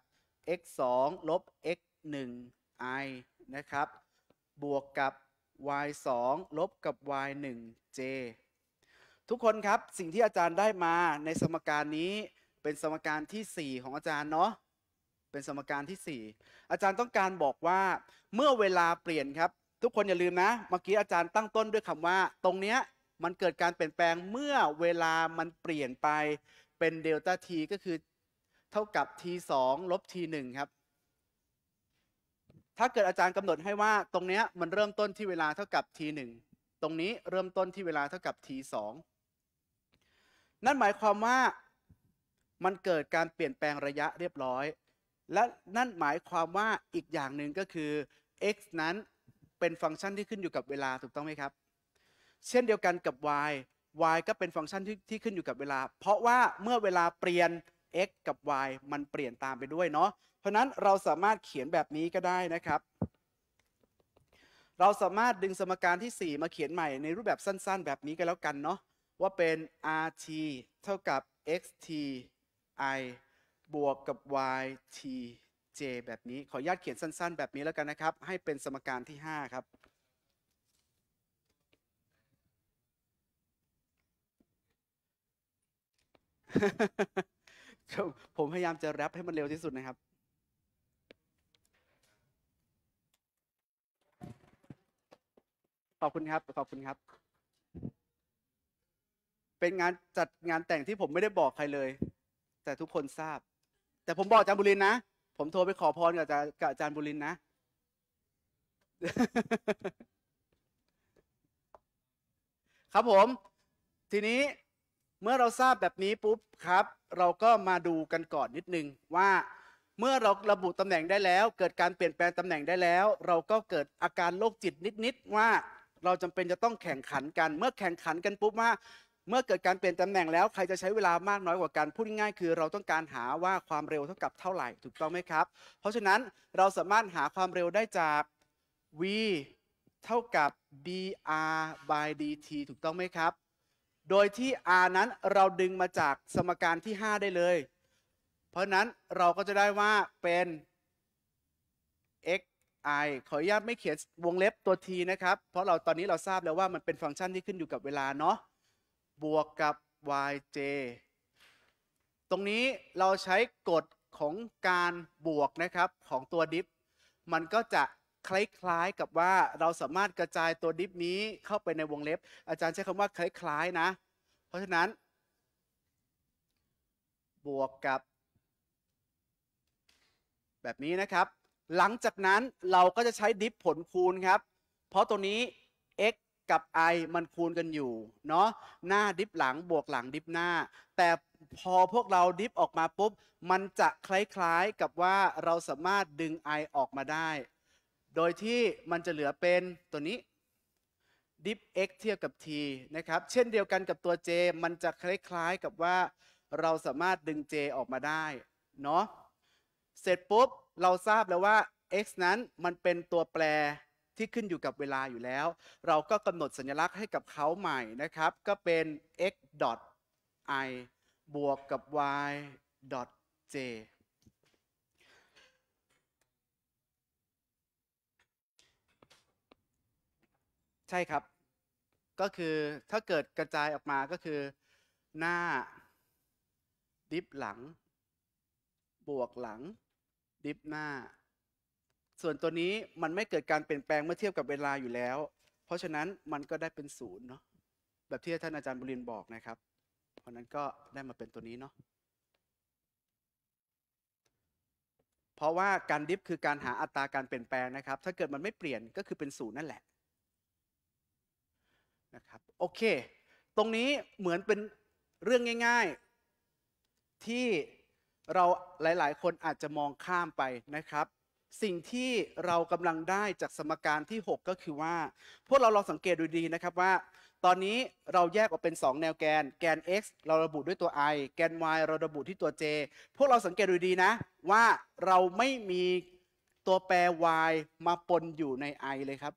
x 2ลบ x 1 i นะครับ บวกกับ y 2ลบกับ y 1 j ทุกคนครับ สิ่งที่อาจารย์ได้มาในสมการนี้เป็นสมการที่ 4 ของอาจารย์เนาะเป็นสมการที่ 4 อาจารย์ต้องการบอกว่าเมื่อเวลาเปลี่ยนครับ ทุกคนอย่าลืมนะเมื่อกี้ อาจารย์ตั้งต้นด้วยคำว่า ตรงเนี้ยมันเกิดการเปลี่ยนแปลงเมื่อเวลามันเปลี่ยนไป เป็นเดลต้าทีก็คือ เท่ากับ t 2ลบ t 1ครับถ้าเกิดอาจารย์กำหนดให้ว่า ตรงเนี้ยมันเริ่มต้นที่เวลาเท่ากับ t 1ตรงนี้เริ่มต้นที่เวลาเท่ากับ t 2นั่นหมายความว่า มันเกิดการเปลี่ยนแปลงระยะเรียบร้อย และนั่นหมายความว่าอีกอย่างหนึ่งก็คือ x นั้นเป็นฟังก์ชันที่ขึ้นอยู่กับเวลาถูกต้องไหมครับ เช่นเดียวกันกับ y y ก็เป็นฟังก์ชันที่ที่ขึ้นอยู่กับเวลา เพราะว่าเมื่อเวลาเปลี่ยน x กับ y มันเปลี่ยนตามไปด้วยเนาะเพราะนั้นเราสามารถเขียนแบบนี้ก็ได้นะครับ เราสามารถดึงสมการที่4มาเขียนใหม่ในรูปแบบสั้นๆแบบนี้ก็แล้วกันเนาะว่าเป็น rt เท่ากับ xt i บวกกับ yt j แบบนี้ ขออนุญาตเขียนสั้นๆ แบบนี้แล้วกันนะครับ ให้เป็นสมการที่ 5 ครับ ผมพยายามจะแรปให้มันเร็วที่สุดนะครับ ขอบคุณครับ ขอบคุณครับเป็นงานจัดงานแต่งที่ผมไม่ได้บอกใครเลย แต่ทุกคนทราบ แต่ผมบอกอาจารย์บุรินนะ ผมโทรไปขอพรกับอาจารย์บุรินนะ ครับผม ทีนี้เมื่อเราทราบแบบนี้ปุ๊บครับ เราก็มาดูกันก่อนนิดนึง ว่าเมื่อเราระบุตำแหน่งได้แล้ว เกิดการเปลี่ยนแปลงตำแหน่งได้แล้ว เราก็เกิดอาการโรคจิตนิดๆ ว่าเราจำเป็นจะต้องแข่งขันกัน เมื่อแข่งขันกันปุ๊บว่าเมื่อเกิดการเปลี่ยนตำแหน่งแล้วใครจะใช้เวลามากน้อยกว่ากันพูดง่ายๆคือเราต้องการหาว่าความเร็วเท่ากับเท่าไหร่ถูกต้องไหมครับ เพราะฉะนั้นเราสามารถหาความเร็วได้จาก v เท่ากับ dr by dt ถูกต้องไหมครับ โดยที่ r นั้นเราดึงมาจากสมการที่ 5 ได้เลย เพราะนั้นเราก็จะได้ว่าเป็น x i ขออนุญาตไม่เขียนวงเล็บตัว t นะครับเพราะเราตอนนี้เราทราบแล้วว่ามันเป็นฟังก์ชันที่ขึ้นอยู่กับเวลาเนาะบวกกับ yj ตรงนี้เราใช้กฎของการบวกนะครับของตัวดิฟ มันก็จะคล้ายๆกับว่าเราสามารถกระจายตัวดิฟนี้เข้าไปในวงเล็บ อาจารย์ใช้คำว่าคล้ายๆนะ เพราะฉะนั้นบวกกับแบบนี้นะครับ หลังจากนั้นเราก็จะใช้ดิฟผลคูณครับ เพราะตัวนี้ x กับ I มันคูณกันอยู่เนาะหน้าดิฟหลังบวกหลังดิฟหน้า แต่พอพวกเราดิฟออกมาปุ๊บ มันจะคล้าย ๆกับว่าเราสามารถดึง I ออกมาได้ โดยที่มันจะเหลือเป็นตัวนี้ดิฟ x เทียบกับ t นะครับเช่นเดียวกันกับตัว j มันจะคล้ายๆกับว่า เราสามารถดึง j ออกมาได้เนาะเสร็จปุ๊บเราทราบแล้วว่า x นั้นมันเป็นตัวแปรที่ขึ้นอยู่กับเวลาอยู่แล้ว เราก็กำหนดสัญลักษณ์ให้กับเขาใหม่นะครับ ก็เป็น x dot i บวกกับ y dot j ใช่ครับ ก็คือถ้าเกิดกระจายออกมาก็คือ หน้าดิฟหลัง บวกหลังดิฟหน้าส่วนตัวนี้มันไม่เกิดการเปลี่ยนแปลงเมื่อเทียบกับเวลาอยู่แล้ว เพราะฉะนั้นมันก็ได้เป็นศูนย์เนาะ แบบที่ท่านอาจารย์บุรินบอกนะครับ เพราะนั้นก็ได้มาเป็นตัวนี้เนาะ เพราะว่าการดิฟคือการหาอัตราการเปลี่ยนแปลงนะครับ ถ้าเกิดมันไม่เปลี่ยนก็คือเป็นศูนย์นั่นแหละ นะครับ โอเค ตรงนี้เหมือนเป็นเรื่องง่าย ๆ ที่เราหลายๆ คนอาจจะมองข้ามไปนะครับสิ่งที่เรากำลังได้จากสมการที่ 6 ก็คือว่า พวกเราลองสังเกตดูดีนะครับว่า ตอนนี้เราแยกออกเป็น 2 แนวแกน แกน x เราระบุด้วยตัว i แกน y เราระบุที่ตัว j พวกเราสังเกตดูดีนะ ว่าเราไม่มีตัวแปร y มาปนอยู่ใน i เลยครับ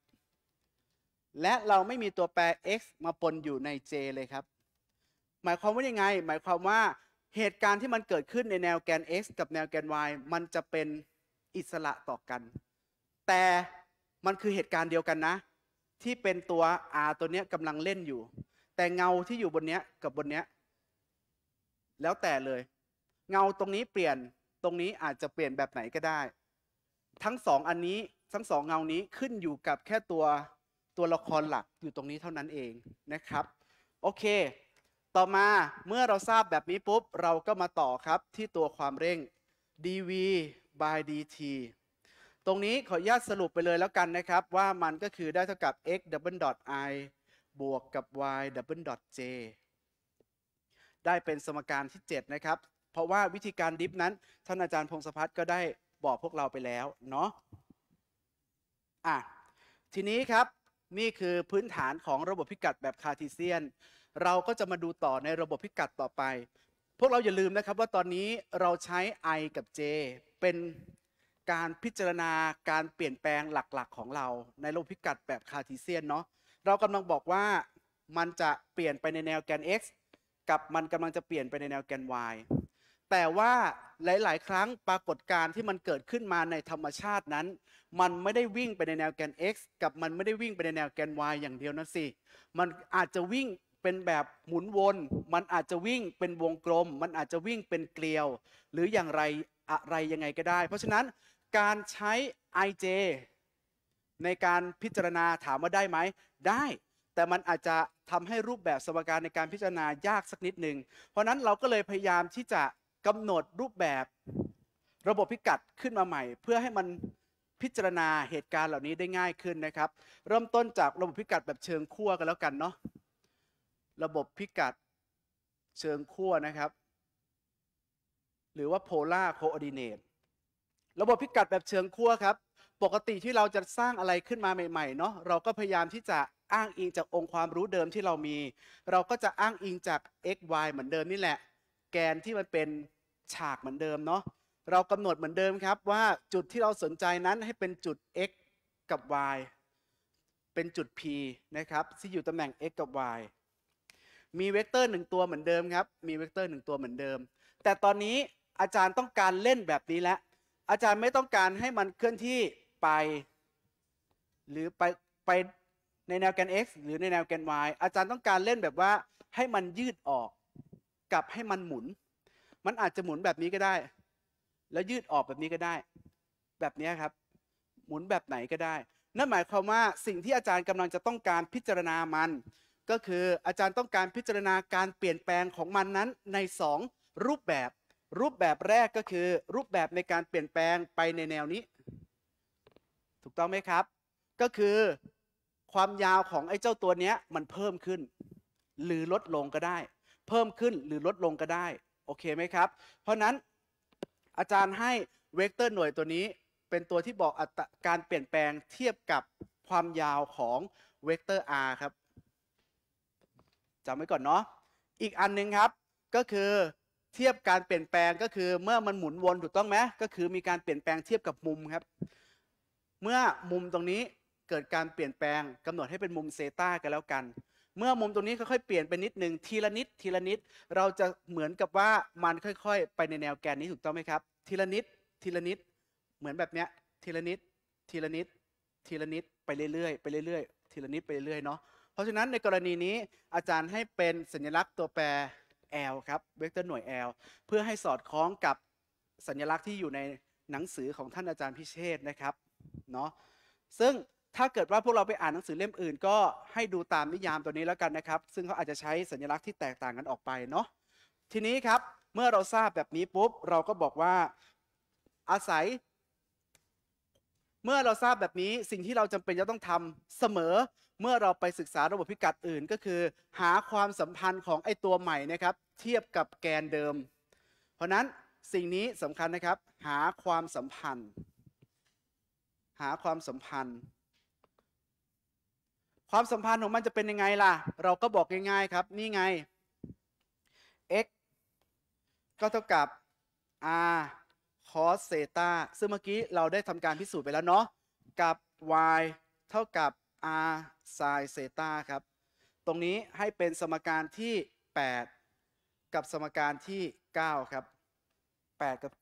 และเราไม่มีตัวแปร x มาปนอยู่ใน j เลยครับ หมายความว่ายังไงหมายความว่าเหตุการณ์ที่มันเกิดขึ้นในแนวแกน x กับแนวแกน y มันจะเป็นอิสระต่อกัน แต่มันคือเหตุการณ์เดียวกันนะ ที่เป็นตัวอาตัวเนี้ยกำลังเล่นอยู่ แต่เงาที่อยู่บนเนี้ยกับบนเนี้ยแล้วแต่เลย เงาตรงนี้เปลี่ยน ตรงนี้อาจจะเปลี่ยนแบบไหนก็ได้ ทั้งสองอันนี้ ทั้งสองเงานี้ขึ้นอยู่กับแค่ตัวตัวละครหลักอยู่ตรงนี้เท่านั้นเองนะครับ โอเค ต่อมาเมื่อเราทราบแบบนี้ปุ๊บเราก็มาต่อครับที่ตัวความเร่ง dv by dt ตรงนี้ขออนุญาตสรุปไปเลยแล้วกันนะครับ ว่ามันก็คือได้เท่ากับ x double dot i บวกกับ y double dot j ได้เป็นสมการที่ 7 นะครับ เพราะว่าวิธีการดิฟ นั้นท่านอาจารย์พงศพัฒน์ก็ได้บอกพวกเราไปแล้ว เนาะ อ่ะ ทีนี้ครับนี่คือพื้นฐานของระบบพิกัดแบบคาร์ทิเซียน เราก็จะมาดูต่อในระบบพิกัดต่อไป พวกเราอย่าลืมนะครับว่าตอนนี้เราใช้ i กับ j เป็นการพิจารณาการเปลี่ยนแปลงหลัก ๆ ของเรา ในโลกพิกัดแบบคาร์ทิเซียนเนาะเรากำลังบอกว่ามันจะเปลี่ยนไปในแนวแกน x กับมันกำลังจะเปลี่ยนไปในแนวแกน y แต่ว่าหลายๆครั้งปรากฏการณ์ที่มันเกิดขึ้นมาในธรรมชาตินั้น มันไม่ได้วิ่งไปในแนวแกน x กับมันไม่ได้วิ่งไปในแนวแกน y อย่างเดียวนะสิมันอาจจะวิ่งเป็นแบบหมุนวน มันอาจจะวิ่งเป็นวงกลม มันอาจจะวิ่งเป็นเกลียว หรืออย่างไรอะไรยังไงก็ได้ เพราะฉะนั้นการใช้ IJ ในการพิจารณาถามว่าได้ไหมได้ แต่มันอาจจะทำให้รูปแบบสมการในการพิจารณายากสักนิดหนึ่งเพราะนั้นเราก็เลยพยายามที่จะกำหนดรูปแบบ ระบบพิกัดขึ้นมาใหม่ เพื่อให้มันพิจารณาเหตุการณ์เหล่านี้ได้ง่ายขึ้นนะครับ เริ่มต้นจากระบบพิกัดแบบเชิงขั้วกันแล้วกันเนาะระบบพิกัดเชิงขั้วนะครับหรือว่า polar coordinate ระบบพิกัดแบบเชิงคั่วครับ ปกติที่เราจะสร้างอะไรขึ้นมาใหม่ๆ เนาะเราก็พยายามที่จะอ้างอิงจากองค์ความรู้เดิมที่เรามี เราก็จะอ้างอิงจาก x y เหมือนเดิมนี่แหละ แกนที่มันเป็นฉากเหมือนเดิมเนาะ เรากำหนดเหมือนเดิมครับว่าจุดที่เราสนใจนั้นให้เป็นจุด x กับ y เป็นจุด p นะครับ ที่อยู่ตำแหน่ง x กับ y มีเวกเตอร์หนึ่งตัวเหมือนเดิมครับ มีเวกเตอร์หนึ่งตัวเหมือนเดิม แต่ตอนนี้อาจารย์ต้องการเล่นแบบนี้แล้วอาจารย์ไม่ต้องการให้มันเคลื่อนที่ไป หรือไปไปในแนวแกน x หรือในแนวแกน y อาจารย์ต้องการเล่นแบบว่าให้มันยืดออกกับให้มันหมุน มันอาจจะหมุนแบบนี้ก็ได้ แล้วยืดออกแบบนี้ก็ได้ แบบนี้ครับ หมุนแบบไหนก็ได้ นั่นหมายความว่าสิ่งที่อาจารย์กำลังจะต้องการพิจารณา มัน ก็คืออาจารย์ต้องการพิจารณาการเปลี่ยนแปลงของมันนั้นใน2รูปแบบรูปแบบแรกก็คือรูปแบบในการเปลี่ยนแปลงไปในแนวนี้ ถูกต้องไหมครับ ก็คือความยาวของไอ้เจ้าตัวเนี้ย มันเพิ่มขึ้น หรือลดลงก็ได้ เพิ่มขึ้นหรือลดลงก็ได้ โอเคไหมครับ เพราะนั้นอาจารย์ให้เวกเตอร์หน่วยตัวนี้ เป็นตัวที่บอกอัตราการเปลี่ยนแปลงเทียบกับความยาวของเวกเตอร์ r ครับจำไว้ก่อนเนาะอีกอันนึงครับก็คือเทียบการเปลี่ยนแปลงก็คือเมื่อมันหมุนวนถูกต้องไหมก็คือมีการเปลี่ยนแปลงเทียบกับมุมครับเมื่อมุมตรงนี้เกิดการเปลี่ยนแปลงกำหนดให้เป็นมุมเซตากันแล้วกันเมื่อมุมตรงนี้ค่อยๆเปลี่ยนไปนิดหนึ่งทีละนิด ทีละนิด เราจะเหมือนกับว่ามันค่อย ๆ ไปในแนวแกนนี้ถูกต้องไหมครับ ทีละนิดทีละนิด เหมือนแบบเนี้ยทีละนิด ทีละนิด ทีละนิดไปเรื่อยๆไปเรื่อย ๆ ทีละนิดไปเรื่อยๆเนาะเพราะฉะนั้นในกรณีนี้ อาจารย์ให้เป็นสัญลักษณ์ตัวแปร L ครับเวกเตอร์หน่วย L เพื่อให้สอดคล้องกับสัญลักษณ์ที่อยู่ในหนังสือของท่านอาจารย์พิเชษนะครับเนาะซึ่งถ้าเกิดว่าพวกเราไปอ่านหนังสือเล่มอื่นก็ให้ดูตามนิยามตัวนี้แล้วกันนะครับ ซึ่งเขาอาจจะใช้สัญลักษณ์ที่แตกต่างกันออกไปเนาะทีนี้ครับเมื่อเราทราบแบบนี้ปุ๊บเราก็บอกว่าอาศัย เมื่อเราทราบแบบนี้สิ่งที่เราจำเป็นจะต้องทำเสมอเมื่อเราไปศึกษาระบบพิกัดอื่นก็คือ หาความสัมพันธ์ของไอตัวใหม่นะครับเทียบกับแกนเดิม เพราะนั้นสิ่งนี้สำคัญนะครับ หาความสัมพันธ์ หาความสัมพันธ์ ความสัมพันธ์ของมันจะเป็นยังไงล่ะ เราก็บอกง่ายๆครับ นี่ไง x ก็เท่ากับ r cos เซตาซึ่งเมื่อกี้เราได้ทำการพิสูจน์ไปแล้วเนาะกับ y เท่ากับ r sin เซตาครับ ตรงนี้ให้เป็นสมการที่ 8 กับสมการที่ 9 ครับ 8 กับ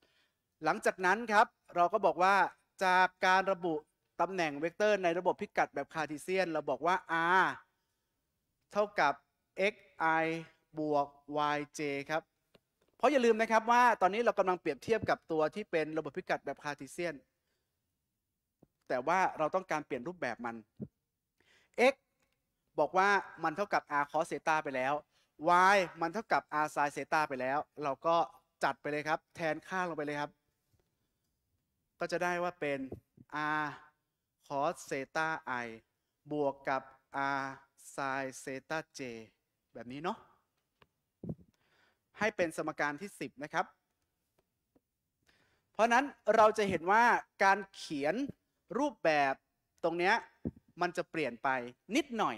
9 หลังจากนั้นครับ เราก็บอกว่าจากการระบุตำแหน่งเวกเตอร์ในระบบพิกัดแบบคาร์ติเซียน เราบอกว่า r เท่ากับ xi บวก yj ครับ เพราะอย่าลืมนะครับว่าตอนนี้เรากำลังเปรียบเทียบกับตัวที่เป็นระบบพิกัดแบบคาร์ติเซียนแต่ว่าเราต้องการเปลี่ยนรูปแบบมัน x บอกว่ามันเท่ากับ r cos เซตาไปแล้ว y มันเท่ากับ r sin เซตาไปแล้ว เราก็จัดไปเลยครับ แทนค่าลงไปเลยครับ ก็จะได้ว่าเป็น r cos เซตา i บวกกับ r sin เซตา j แบบนี้เนาะให้เป็นสมการที่ 10 นะครับ เพราะนั้นเราจะเห็นว่าการเขียนรูปแบบตรงเนี้ยมันจะเปลี่ยนไป นิดหน่อย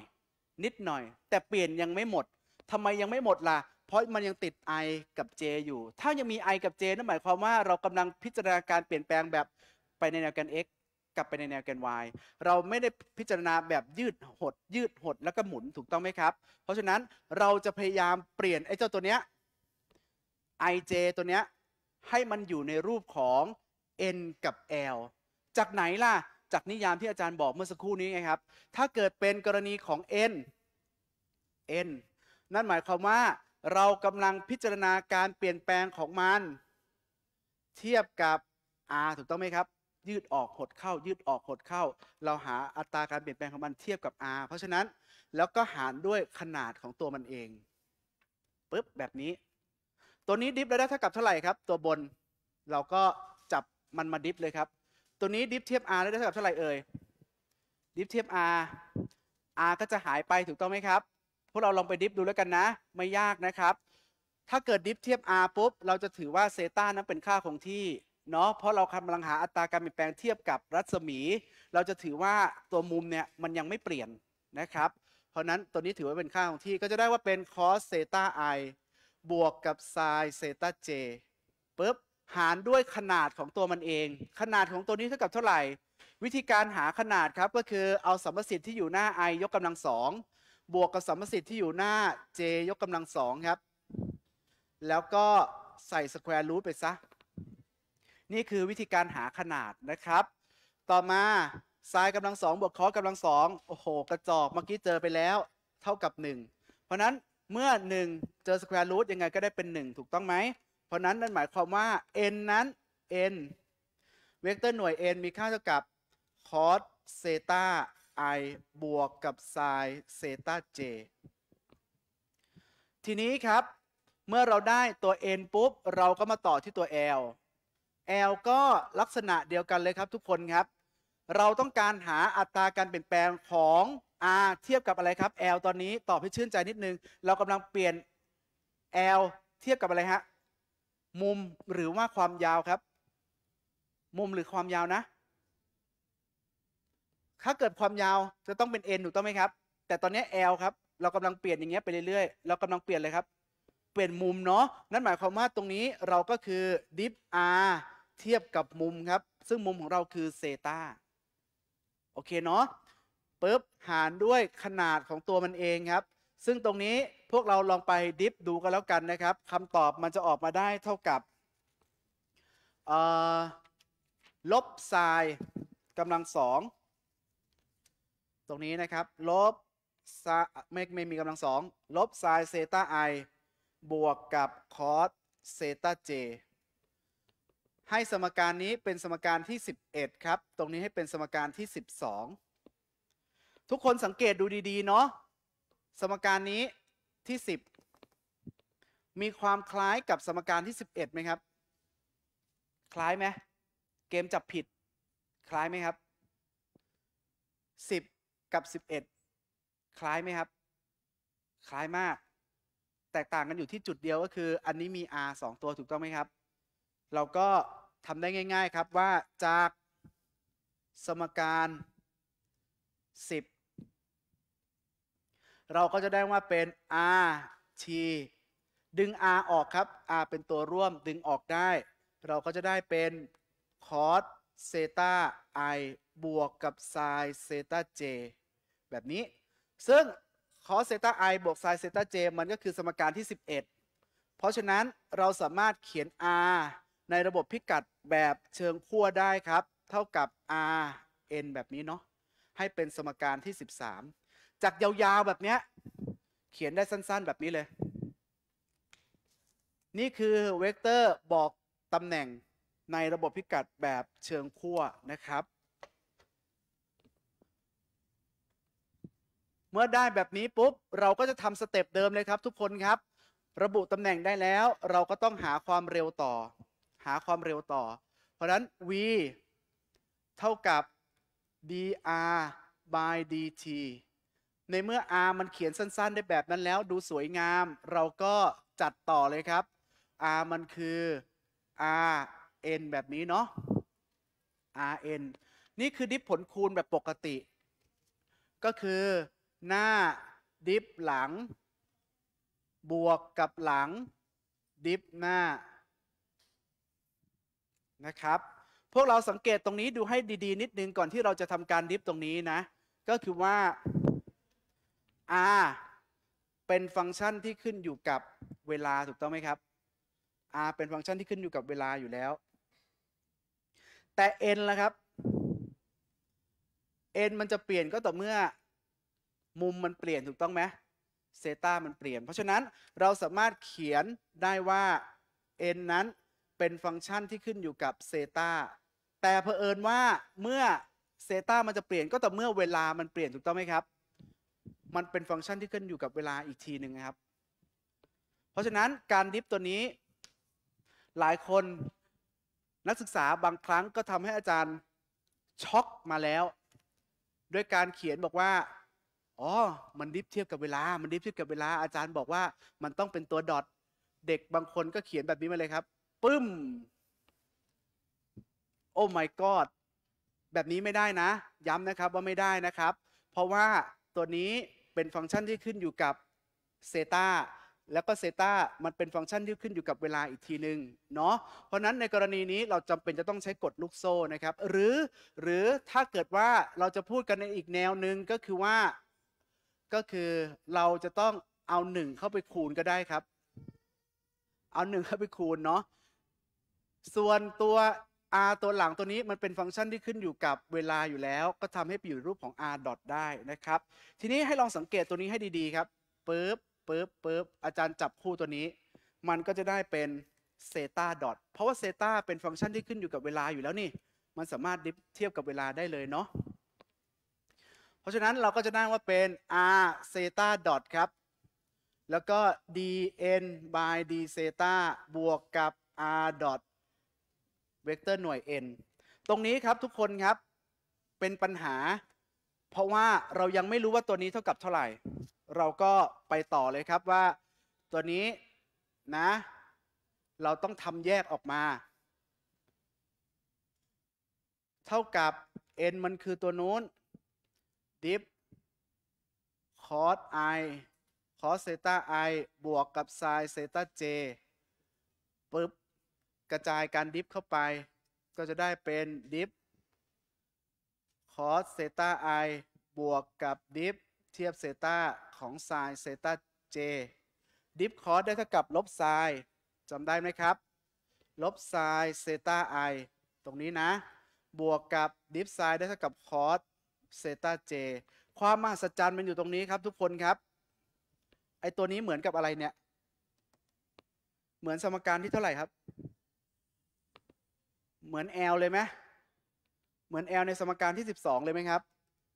นิดหน่อย แต่เปลี่ยนยังไม่หมด ทำไมยังไม่หมดล่ะเพราะมันยังติด i กับ j อยู่ ถ้ายังมี i กับ j นั่นหมายความว่า เรากำลังพิจารณาการเปลี่ยนแปลงแบบไปในแนวแกน x กลับไปในแนวแกน y เราไม่ได้พิจารณาแบบยืดหด ยืดหด แล้วก็หมุนถูกต้องไหมครับ เพราะฉะนั้นเราจะพยายามเปลี่ยนไอ้เจ้าตัวเนี้ย ij ตัวเนี้ยให้มันอยู่ในรูปของ n กับ l จากไหนล่ะ จากนิยามที่อาจารย์บอกเมื่อสักครู่นี้ไงครับ ถ้าเกิดเป็นกรณีของ n n นั่นหมายความว่าเรากำลังพิจารณาการเปลี่ยนแปลงของมัน เทียบกับ r ถูกต้องไหมครับ ยืดออกหดเข้า ยืดออกหดเข้า เราหาอัตราการเปลี่ยนแปลงของมันเทียบกับ r เพราะฉะนั้นแล้วก็หารด้วยขนาดของตัวมันเองปึ๊บแบบนี้ ตัวนี้ดิฟแล้วได้เท่ากับเท่าไหร่ครับ ตัวบนเราก็จับมันมาดิฟเลยครับตัวนี้ดิฟเทียบ r ได้เท่ากับเท่าไหร่เอ่ยดิฟเทียบ r r ก็จะหายไปถูกต้องไหมครับ พวกเราลองไปดิฟดูแล้วกันนะ ไม่ยากนะครับ ถ้าเกิดดิฟเทียบ r ปุ๊บ เราจะถือว่าเซต้านั้นเป็นค่าคงที่เนาะเพราะเรากำลังหาอัตราการเปลี่ยนแปลงเทียบกับรัศมี เราจะถือว่าตัวมุมเนี่ยมันยังไม่เปลี่ยนนะครับ เพราะนั้นตัวนี้ถือว่าเป็นค่าคงที่ก็จะได้ว่าเป็น cos เซต้าอบวกกับ sin เซต้าจปุ๊บหารด้วยขนาดของตัวมันเอง ขนาดของตัวนี้เท่ากับเท่าไหร่ วิธีการหาขนาดครับก็คือเอาสัมประสิทธิ์ที่อยู่หน้า i ยกกำลังสองบวกกับสัมประสิทธิ์ที่อยู่หน้า j ยกกำลังสองครับแล้วก็ใส่สแควร์รูทไปซะ นี่คือวิธีการหาขนาดนะครับ ต่อมาไซายกำลังสองบวกคอสกำลังสองโอ้โห กระจอกเมื่อกี้เจอไปแล้ว เท่ากับ 1 เพราะนั้นเมื่อ1เจอสแควร์รูทยังไงก็ได้เป็น 1 ถูกต้องไหมพราะนั้นนั่นหมายความว่า n นั้น n เวกเตอร์หน่วย n มีค่าเท่ากับ cos เซตา i บวกกับ sin เซตา j ทีนี้ครับ เมื่อเราได้ตัว n ปุ๊บ เราก็มาต่อที่ตัว l l ก็ลักษณะเดียวกันเลยครับทุกคนครับ เราต้องการหาอัตราการเปลี่ยนแปลงของ r เทียบกับอะไรครับ l ตอนนี้ตอบให้ชื่นใจนิดนึง เรากำลังเปลี่ยน l เทียบกับอะไรฮะมุมหรือว่าความยาวครับ มุมหรือความยาวนะ ถ้าเกิดความยาวจะต้องเป็น n ถูกต้องไหมครับ แต่ตอนนี้ l ครับ เรากำลังเปลี่ยนอย่างเงี้ยไปเรื่อยๆเรากำลังเปลี่ยนเลยครับ เปลี่ยนมุมเนาะนั่นหมายความว่าตรงนี้เราก็คือ ดิฟ r เทียบกับมุมครับ ซึ่งมุมของเราคือเซตาโอเคเนาะปึ๊บหารด้วยขนาดของตัวมันเองครับซึ่งตรงนี้พวกเราลองไปดิฟ ดูกันแล้วกันนะครับคำตอบมันจะออกมาได้เท่ากับลบไซน์กำลังสองตรงนี้นะครับ ลบ ไม่ไม่มีกำลังสองลบไซน์เซต้าไอบวกกับคอสเซต้าเจให้สมการนี้เป็นสมการที่ 11ครับตรงนี้ให้เป็นสมการที่ 12 ทุกคนสังเกตดูดีๆเนาะสมการนี้ที่ 10 มีความคล้ายกับสมการที่ 11ไหมครับ คล้ายไหมเกมจับผิดคล้ายไหมครับ 10 กับ 11 คล้ายไหมครับ คล้ายมากแตกต่างกันอยู่ที่จุดเดียวก็คือ อันนี้มี r 2ตัวถูกต้องไหมครับ เราก็ทำได้ง่าย ๆครับว่าจากสมการ 10เราก็จะได้ว่าเป็น R T ดึง R ออกครับ R เป็นตัวร่วมดึงออกได้ เราก็จะได้เป็น cos เซตา i บวกกับ sin เซตา j แบบนี้ ซึ่ง cos เซตา i บวก sin เซตา j มันก็คือสมการที่ 11 เพราะฉะนั้นเราสามารถเขียน r ในระบบพิกัดแบบเชิงขั้วได้ครับ เท่ากับ r n แบบนี้เนาะให้เป็นสมการที่ 13จากยาวๆ แบบเนี้ยเขียนได้สั้นๆ แบบนี้เลย นี่คือเวกเตอร์ บอกตำแหน่งในระบบพิกัดแบบเชิงคั่วนะครับ เมื่อได้แบบนี้ปุ๊บเราก็จะทำสเต็ปเดิมเลยครับ ทุกคนครับ ระบุตำแหน่งได้แล้วเราก็ต้องหาความเร็วต่อ หาความเร็วต่อ เพราะนั้น v เท่ากับ dr by dt ในเมื่ออ์มันเขียนสั้น ๆ ได้แบบนั้นแล้ว ดูสวยงาม เราก็จัดต่อเลยครับอ์มันคือ R n แบบนี้เนาะ R n นี่คือดิฟผลคูณแบบปกติ ก็คือหน้าดิฟหลัง บวกกับหลัง ดิฟหน้า นะครับ พวกเราสังเกตตรงนี้ดูให้ดี ๆ นิดนึงก่อนที่เราจะทำการดิฟตรงนี้นะ ก็คือว่า r เป็นฟังก์ชันที่ขึ้นอยู่กับเวลาถูกต้องไหมครับ r เป็นฟังก์ชันที่ขึ้นอยู่กับเวลาอยู่แล้ว แต่ n ละครับ n มันจะเปลี่ยนก็ต่อเมื่อ มุมมันเปลี่ยนถูกต้องไหมเซตามันเปลี่ยน เพราะฉะนั้นเราสามารถเขียนได้ว่า n นั้นเป็นฟังก์ชันที่ขึ้นอยู่กับเซตาแต่เผอิญว่าเมื่อเซตามันจะเปลี่ยนก็ต่อเมื่อเวลามันเปลี่ยนถูกต้องไหมครับมันเป็นฟังก์ชันที่ขึ้นอยู่กับเวลาอีกทีหนึ่งนะครับ เพราะฉะนั้นการดิฟตัวนี้ หลายคนนักศึกษาบางครั้งก็ทำให้อาจารย์ช็อกมาแล้ว ด้วยการเขียนบอกว่า อ๋อมันดิฟเทียบกับเวลา มันดิฟเทียบกับเวลาอาจารย์บอกว่า มันต้องเป็นตัวดอทเด็กบางคนก็เขียนแบบนี้มาเลยครับ ปึ้ม โอ้ my god แบบนี้ไม่ได้นะ ย้ำนะครับว่าไม่ได้นะครับ เพราะว่าตัวนี้เป็นฟังก์ชันที่ขึ้นอยู่กับเซตาแล้วก็เซตามันเป็นฟังก์ชันที่ขึ้นอยู่กับเวลาอีกทีหนึ่งเนาะ เพราะนั้นในกรณีนี้เราจำเป็นจะต้องใช้กฎลูก โซ่ นะครับ หรือหรือถ้าเกิดว่าเราจะพูดกันในอีกแนวหนึ่งก็คือว่า ก็คือเราจะต้องเอาหนึ่งเข้าไปคูณก็ได้ครับ เอาหนึ่งเข้าไปคูณเนาะส่วนตัว r ตัวหลังตัวนี้มันเป็นฟังก์ชันที่ขึ้นอยู่กับเวลาอยู่แล้ว ก็ทำให้ไปอยู่รูปของ r ดอทได้นะครับทีนี้ให้ลองสังเกตตัวนี้ให้ดีๆครับปึ๊บปึ๊บปึ๊บอาจารย์จับคู่ตัวนี้ มันก็จะได้เป็นเซตาดอทเพราะว่าเซตาเป็นฟังก์ชันที่ขึ้นอยู่กับเวลาอยู่แล้วนี่มันสามารถดิฟเทียบกับเวลาได้เลยเนาะเพราะฉะนั้นเราก็จะได้ว่าเป็น r เซตาดอทครับ แล้วก็ dn by d เซตาบวกกับ r ดอทเวกเตอร์หน่วย n ตรงนี้ครับทุกคนครับเป็นปัญหาเพราะว่าเรายังไม่รู้ว่าตัวนี้เท่ากับเท่าไหร่ เราก็ไปต่อเลยครับว่าตัวนี้นะ เราต้องทำแยกออกมา เท่ากับ n มันคือตัวนู้น diff cos i cos เซต้า i บวกกับ sin เซต้า j ปึ๊บกระจายการดิฟเข้าไปก็จะได้เป็นดิฟคอสเซตาไอบวกกับดิฟเทียบเซตาของไซน์เซตาเจดิฟคอสได้เท่ากับลบไซน์จำได้ไหมครับลบไซน์เซตาไอตรงนี้นะ บวกกับดิฟไซน์ได้เท่ากับคอสเซตาเจความมหัศจรรย์มันอยู่ตรงนี้ครับทุกคนครับไอตัวนี้เหมือนกับอะไรเนี่ย เหมือนสมการที่เท่าไหร่ครับเหมือนแอลเลยไหมเหมือนแอลในสมการที่ 12 เลยไหมครับ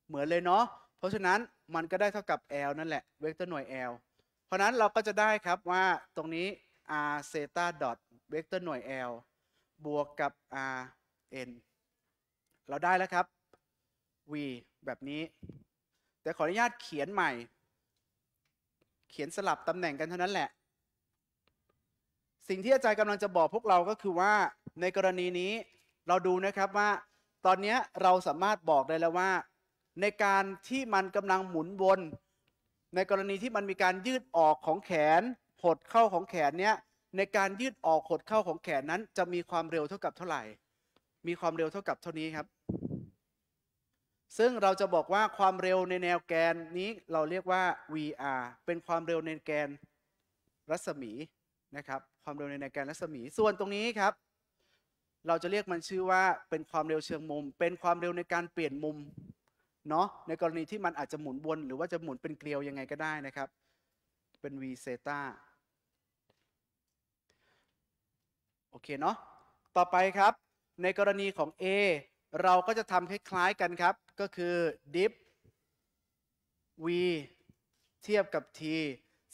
เหมือนเลยเนาะ เพราะฉะนั้นมันก็ได้เท่ากับ L นั่นแหละ เวกเตอร์หน่วย L เพราะนั้นเราก็จะได้ครับว่าตรงนี้ r เซตาดอท เวกเตอร์หน่วย L บวกกับ r n เราได้แล้วครับ v แบบนี้ แต่ขออนุญาตเขียนใหม่ เขียนสลับตำแหน่งกันเท่านั้นแหละ สิ่งที่อาจารย์กำลังจะบอกพวกเราก็คือว่าในกรณีนี้เราดูนะครับว่า ตอนนี้เราสามารถบอกได้แล้วว่า ในการที่มันกำลังหมุนวนในกรณีที่มันมีการยืดออกของแขน หดเข้าของแขน เนี้ยในการยืดออกหดเข้าของแขนนั้นจะมีความเร็วเท่ากับเท่าไหร่ มีความเร็วเท่ากับเท่านี้ครับ ซึ่งเราจะบอกว่าความเร็วในแนวแกนนี้เราเรียกว่า VR เป็นความเร็วในแกนรัศมีนะครับ ความเร็วในแกนรัศมีส่วนตรงนี้ครับเราจะเรียกมันชื่อว่าเป็นความเร็วเชิงมุม เป็นความเร็วในการเปลี่ยนมุมเนาะในกรณีที่มันอาจจะหมุนวนหรือว่าจะหมุนเป็นเกลียวยังไงก็ได้นะครับ เป็น v เซตาโอเคเนาะต่อไปครับ ในกรณีของ A เราก็จะทำคล้ายๆกันครับก็คือ d i p v เทียบกับ t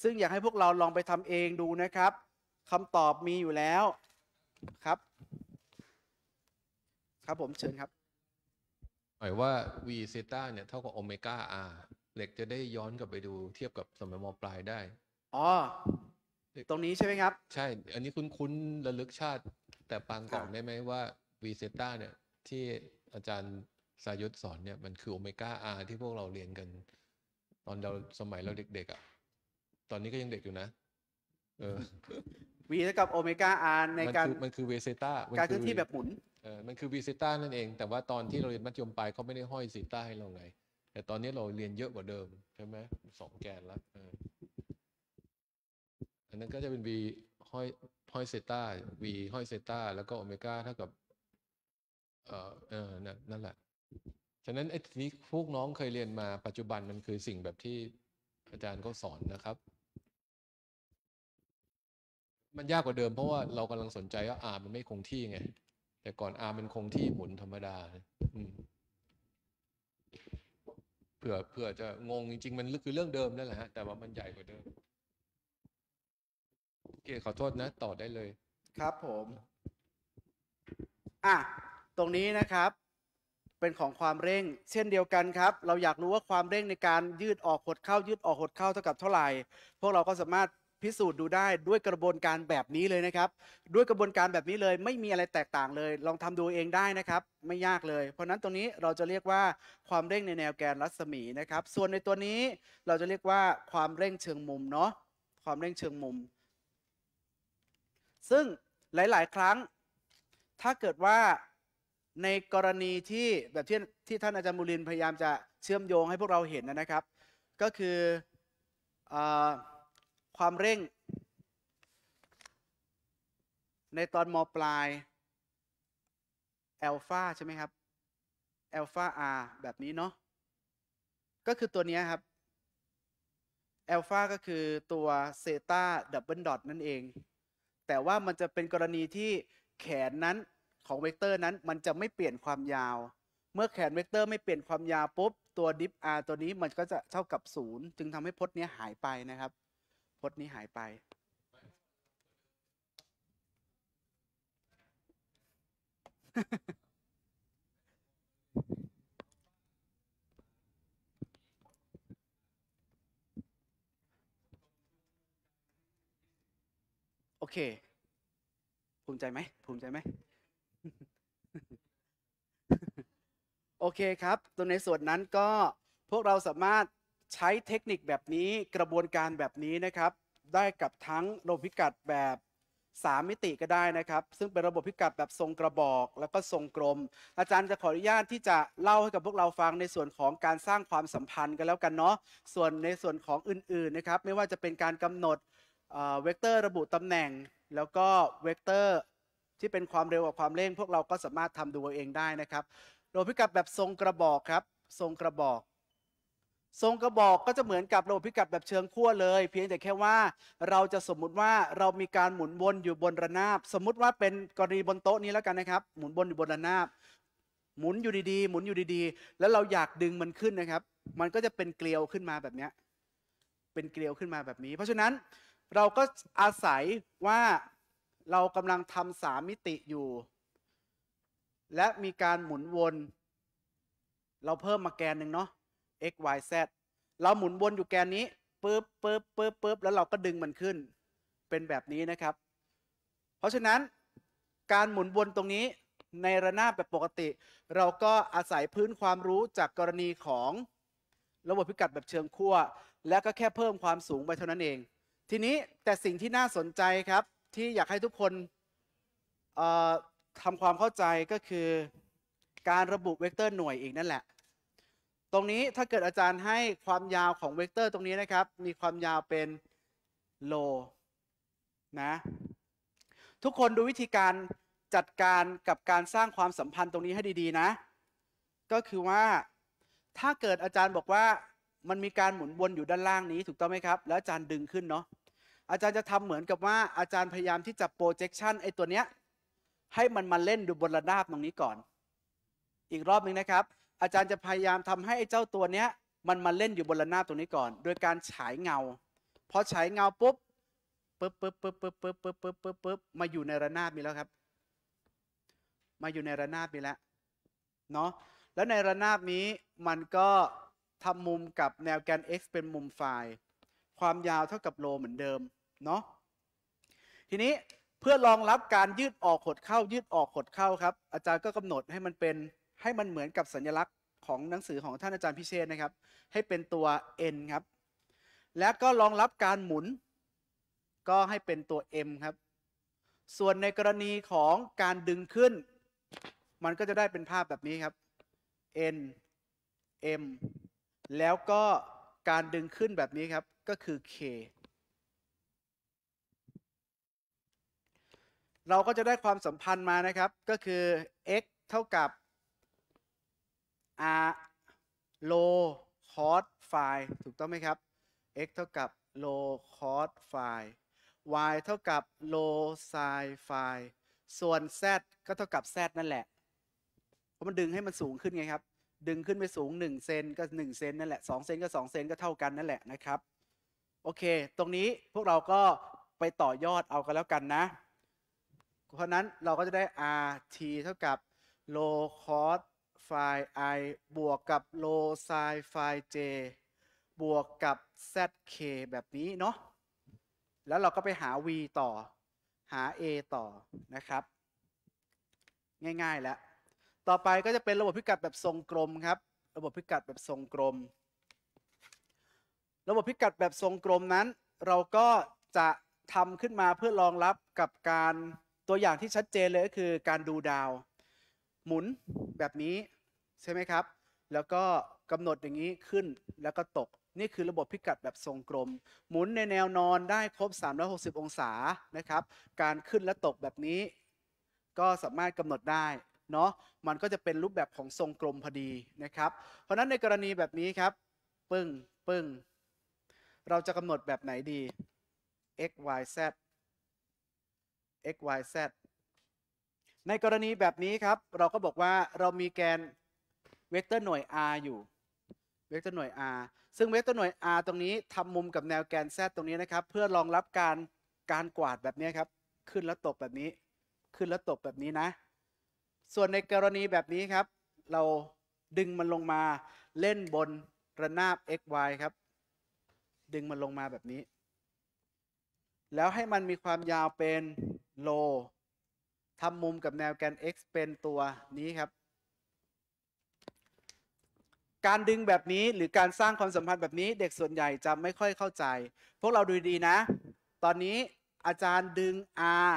ซึ่งอยากให้พวกเราลองไปทำเองดูนะครับคำตอบมีอยู่แล้วครับับผมเชิญครับ หมายว่า v ซต้าเนี่ยเท่ากับโอเมก้าาเหล็กจะได้ย้อนกลับไปดูเทียบกับสมัยมปลายได้ อ๋อ ตรงนี้ใช่ไหมครับ ใช่ อันนี้คุ้นคุ้นระลึกชาติ แต่ปางก่อนได้ไหมว่า v ซต้าเนี่ย ที่อาจารย์สายุทธสอน เนี่ย มันคือโอเมก้าาที่พวกเราเรียนกัน ตอนเราสมัยเราเด็กๆอะ่ะตอนนี้ก็ยังเด็กอยู่นะ เออีเท่ากับโอเมก้าร์ในการมันคือเวเซต้าการเคลื่อนที่แบบหมุนมันคือวีซิต้านั่นเอง แต่ว่าตอนที่เราเรียนมัธยมปลายเขาไม่ได้ห้อยซิต้าให้เราไง แต่ตอนนี้เราเรียนเยอะกว่าเดิม ใช่ไหม สองแกนละอันนั้นก็จะเป็นวีห้อยห้อยเซต้าวีห้อยเซต้าแล้วก็โอเมก้าเท่ากับ เออเออนั่นแหละฉะนั้นไอ้นี้พวกน้องเคยเรียนมาปัจจุบันมันคือสิ่งแบบที่อาจารย์ก็สอนนะครับ มันยากกว่าเดิมเพราะว่าเรากำลังสนใจว่าอ่ามันไม่คงที่ไงแต่ก่อนอามันคงที่หมุนธรรมดาเผื่อเผื่อจะงงจริงๆ มันคือเรื่องเดิมนั่นแหละฮะแต่ว่ามันใหญ่กว่าเดิมโอเคขอโทษนะต่อได้เลย ครับผม อ่ะตรงนี้นะครับ เป็นของความเร่ง เช่นเดียวกันครับ เราอยากรู้ว่าความเร่งในการยืดออกหดเข้ายืดออกหดเข้าเท่ากับเท่าไหร่พวกเราก็สามารถพิสูจน์ดูได้ด้วยกระบวนการแบบนี้เลยนะครับ ด้วยกระบวนการแบบนี้เลยไม่มีอะไรแตกต่างเลย ลองทำดูเองได้นะครับ ไม่ยากเลย เพราะนั้นตรงนี้เราจะเรียกว่าความเร่งในแนวแกนรัศมีนะครับ ส่วนในตัวนี้เราจะเรียกว่าความเร่งเชิงมุมเนาะความเร่งเชิงมุม ซึ่งหลาย ๆ ครั้ง ถ้าเกิดว่าในกรณีที่แบบที่ที่ท่านอาจารย์มูลินพยายามจะเชื่อมโยงให้พวกเราเห็นนะครับ ก็คืออความเร่งในตอนมปลายแอลฟาใช่ไหมครับแอลฟาอ์แบบนี้เนาะก็คือตัวนี้ครับแอลฟาก็คือตัวเซตาดับเบิลดอทนั่นเอง แต่ว่ามันจะเป็นกรณีที่แขนนั้นของเวกเตอร์นั้นมันจะไม่เปลี่ยนความยาว เมื่อแขนเวกเตอร์ไม่เปลี่ยนความยาว ปุ๊บ ตัวดิฟอ์ตัวนี้มันก็จะเท่ากับ 0 จึงทำให้พจน์นี้หายไปนะครับพจน์นี้หายไป โอเค ภูมิใจไหมภูมิใจไหม โอเคครับ ตัวในส่วนนั้นก็พวกเราสามารถใช้เทคนิคแบบนี้กระบวนการแบบนี้นะครับได้กับทั้งระบบพิกัดแบบ 3 มิติก็ได้นะครับ ซึ่งเป็นระบบพิกัดแบบทรงกระบอกแล้วก็ทรงกลม อาจารย์จะขออนุญาตที่จะเล่าให้กับพวกเราฟังในส่วนของการสร้างความสัมพันธ์กันแล้วกันเนาะส่วนในส่วนของอื่นๆนะครับไม่ว่าจะเป็นการกำหนดเวกเตอร์ระบุตำแหน่ง แล้วก็เวกเตอร์ที่เป็นความเร็วกับความเร่งพวกเราก็สามารถทำดูเองได้นะครับระบบพิกัดแบบทรงกระบอกครับทรงกระบอกทรงกระบอกก็จะเหมือนกับระบบพิกัดแบบเชิงขั้วเลย เพียงแต่แค่ว่าเราจะสมมุติว่าเรามีการหมุนวนอยู่บนระนาบสมมุติว่าเป็นกรณีบนโต๊ะนี้แล้วกันนะครับ หมุนวนอยู่บนระนาบหมุนอยู่ดีๆ หมุนอยู่ดีๆ แล้วเราอยากดึงมันขึ้นนะครับ มันก็จะเป็นเกลียวขึ้นมาแบบนี้เป็นเกลียวขึ้นมาแบบนี้ เพราะฉะนั้นเราก็อาศัยว่าเรากำลังทำสามมิติอยู่ และมีการหมุนวนเราเพิ่มมาแกนหนึ่งเนาะ x y z เราหมุนวนอยู่แกนนี้ปึ๊บปึ๊บปึ๊บปึ๊บแล้วเราก็ดึงมันขึ้นเป็นแบบนี้นะครับ เพราะฉะนั้นการหมุนวนตรงนี้ในระนาบแบบปกติ เราก็อาศัยพื้นความรู้จากกรณีของระบบพิกัดแบบเชิงขั้ว และก็แค่เพิ่มความสูงไปเท่านั้นเอง ทีนี้แต่สิ่งที่น่าสนใจครับ ที่อยากให้ทุกคนทำความเข้าใจก็คือการระบุเวกเตอร์หน่วยอีกนั่นแหละตรงนี้ถ้าเกิดอาจารย์ให้ความยาวของเวกเตอร์ตรงนี้นะครับ มีความยาวเป็นโลนะทุกคนดูวิธีการจัดการกับการสร้างความสัมพันธ์ตรงนี้ให้ดีๆนะ ก็คือว่า ถ้าเกิดอาจารย์บอกว่ามันมีการหมุนวนอยู่ด้านล่างนี้ถูกต้องไหมครับ แล้วอาจารย์ดึงขึ้นเนาะอาจารย์จะทำเหมือนกับว่าอาจารย์พยายามที่จะโปรเจคชันไอ้ตัวเนี้ยให้มันมาเล่นดูบนระนาบตรงนี้ก่อน อีกรอบหนึ่งนะครับอาจารย์จะพยายามทำให้ไอ้เจ้าตัวเนี้ย มันมาเล่นอยู่บนระนาบตรงนี้ก่อน โดยการฉายเงาพอฉายเงาปุ๊บปุ๊บปุ๊บปุ๊บปุ๊บปุ๊บปุ๊บปุ๊บปุ๊บปุ๊บมาอยู่ในระนาบมีแล้วครับ มาอยู่ในระนาบมีแล้วเนาะแล้วในระนาบนี้มันก็ทำมุมกับแนวแกน x เป็นมุมไฟล์ความยาวเท่ากับโลเหมือนเดิมเนาะทีนี้เพื่อรองรับการยืดออกหดเข้ายืดออกหดเข้าครับ อาจารย์ก็กำหนดให้มันเป็นให้มันเหมือนกับสัญลักษณ์ของหนังสือของท่านอาจารย์พิเชษนะครับให้เป็นตัว n ครับและก็รองรับการหมุนก็ให้เป็นตัว m ครับส่วนในกรณีของการดึงขึ้น มันก็จะได้เป็นภาพแบบนี้ครับ n m แล้วก็การดึงขึ้นแบบนี้ครับก็คือ k เราก็จะได้ความสัมพันธ์มานะครับก็คือ x เท่ากับ r า o ์ c o s อ f i ถูกต้องไหมครับ x เท่ากับโ o ค cost f i y เท่ากับโ o ไ s i n i ส่วน z ก็เท่ากับ z นั่นแหละเพราะมันดึงให้มันสูงขึ้นไงครับ ดึงขึ้นไปสูง1 เซนก็1เซนนั่นแหละ2เซนก็2เซนก็เท่ากันนั่นแหละนะครับโอเคตรงนี้พวกเราก็ไปต่อยอดเอากันแล้วกันนะ เพราะนั้นเราก็จะได้ rt เท่ากับโ o ค c o s ไฟล์ i บวกกับโลไซไฟล์ j บวกกับ zk แบบนี้เนาะแล้วเราก็ไปหา v ต่อหา a ต่อนะครับ ง่ายๆแล้ว ต่อไปก็จะเป็นระบบพิกัดแบบทรงกลมครับ ระบบพิกัดแบบทรงกลม ระบบพิกัดแบบทรงกลมนั้น เราก็จะทำขึ้นมาเพื่อรองรับกับการตัวอย่างที่ชัดเจนเลยก็คือการดูดาว หมุนแบบนี้ใช่ไหมครับ แล้วก็กำหนดอย่างนี้ขึ้นแล้วก็ตก นี่คือระบบพิกัดแบบทรงกลม หมุนในแนวนอนได้ครบ 360 องศา นะครับ การขึ้นและตกแบบนี้ ก็สามารถกำหนดได้ เนาะมันก็จะเป็นรูปแบบของทรงกลมพอดีนะครับ เพราะนั้นในกรณีแบบนี้ครับ ปึ้ง ปึ้ง เราจะกำหนดแบบไหนดี x y z x y z ในกรณีแบบนี้ครับเราก็บอกว่าเรามีแกนเวกเตอร์หน่วย r อยู่ เวกเตอร์หน่วย r ซึ่งเวกเตอร์หน่วย r ตรงนี้ ทำมุมกับแนวแกน z ตรงนี้นะครับ เพื่อรองรับการการกวาดแบบนี้ครับ ขึ้นแล้วตกแบบนี้ ขึ้นแล้วตกแบบนี้นะ ส่วนในกรณีแบบนี้ครับ เราดึงมันลงมาเล่นบนระนาบ x y ครับ ดึงมันลงมาแบบนี้ แล้วให้มันมีความยาวเป็นโลทำมุมกับแนวแกน x เป็นตัวนี้ครับการดึงแบบนี้หรือการสร้างความสัมพันธ์แบบนี้ เด็กส่วนใหญ่จะไม่ค่อยเข้าใจ พวกเราดูดีนะ ตอนนี้อาจารย์ดึง R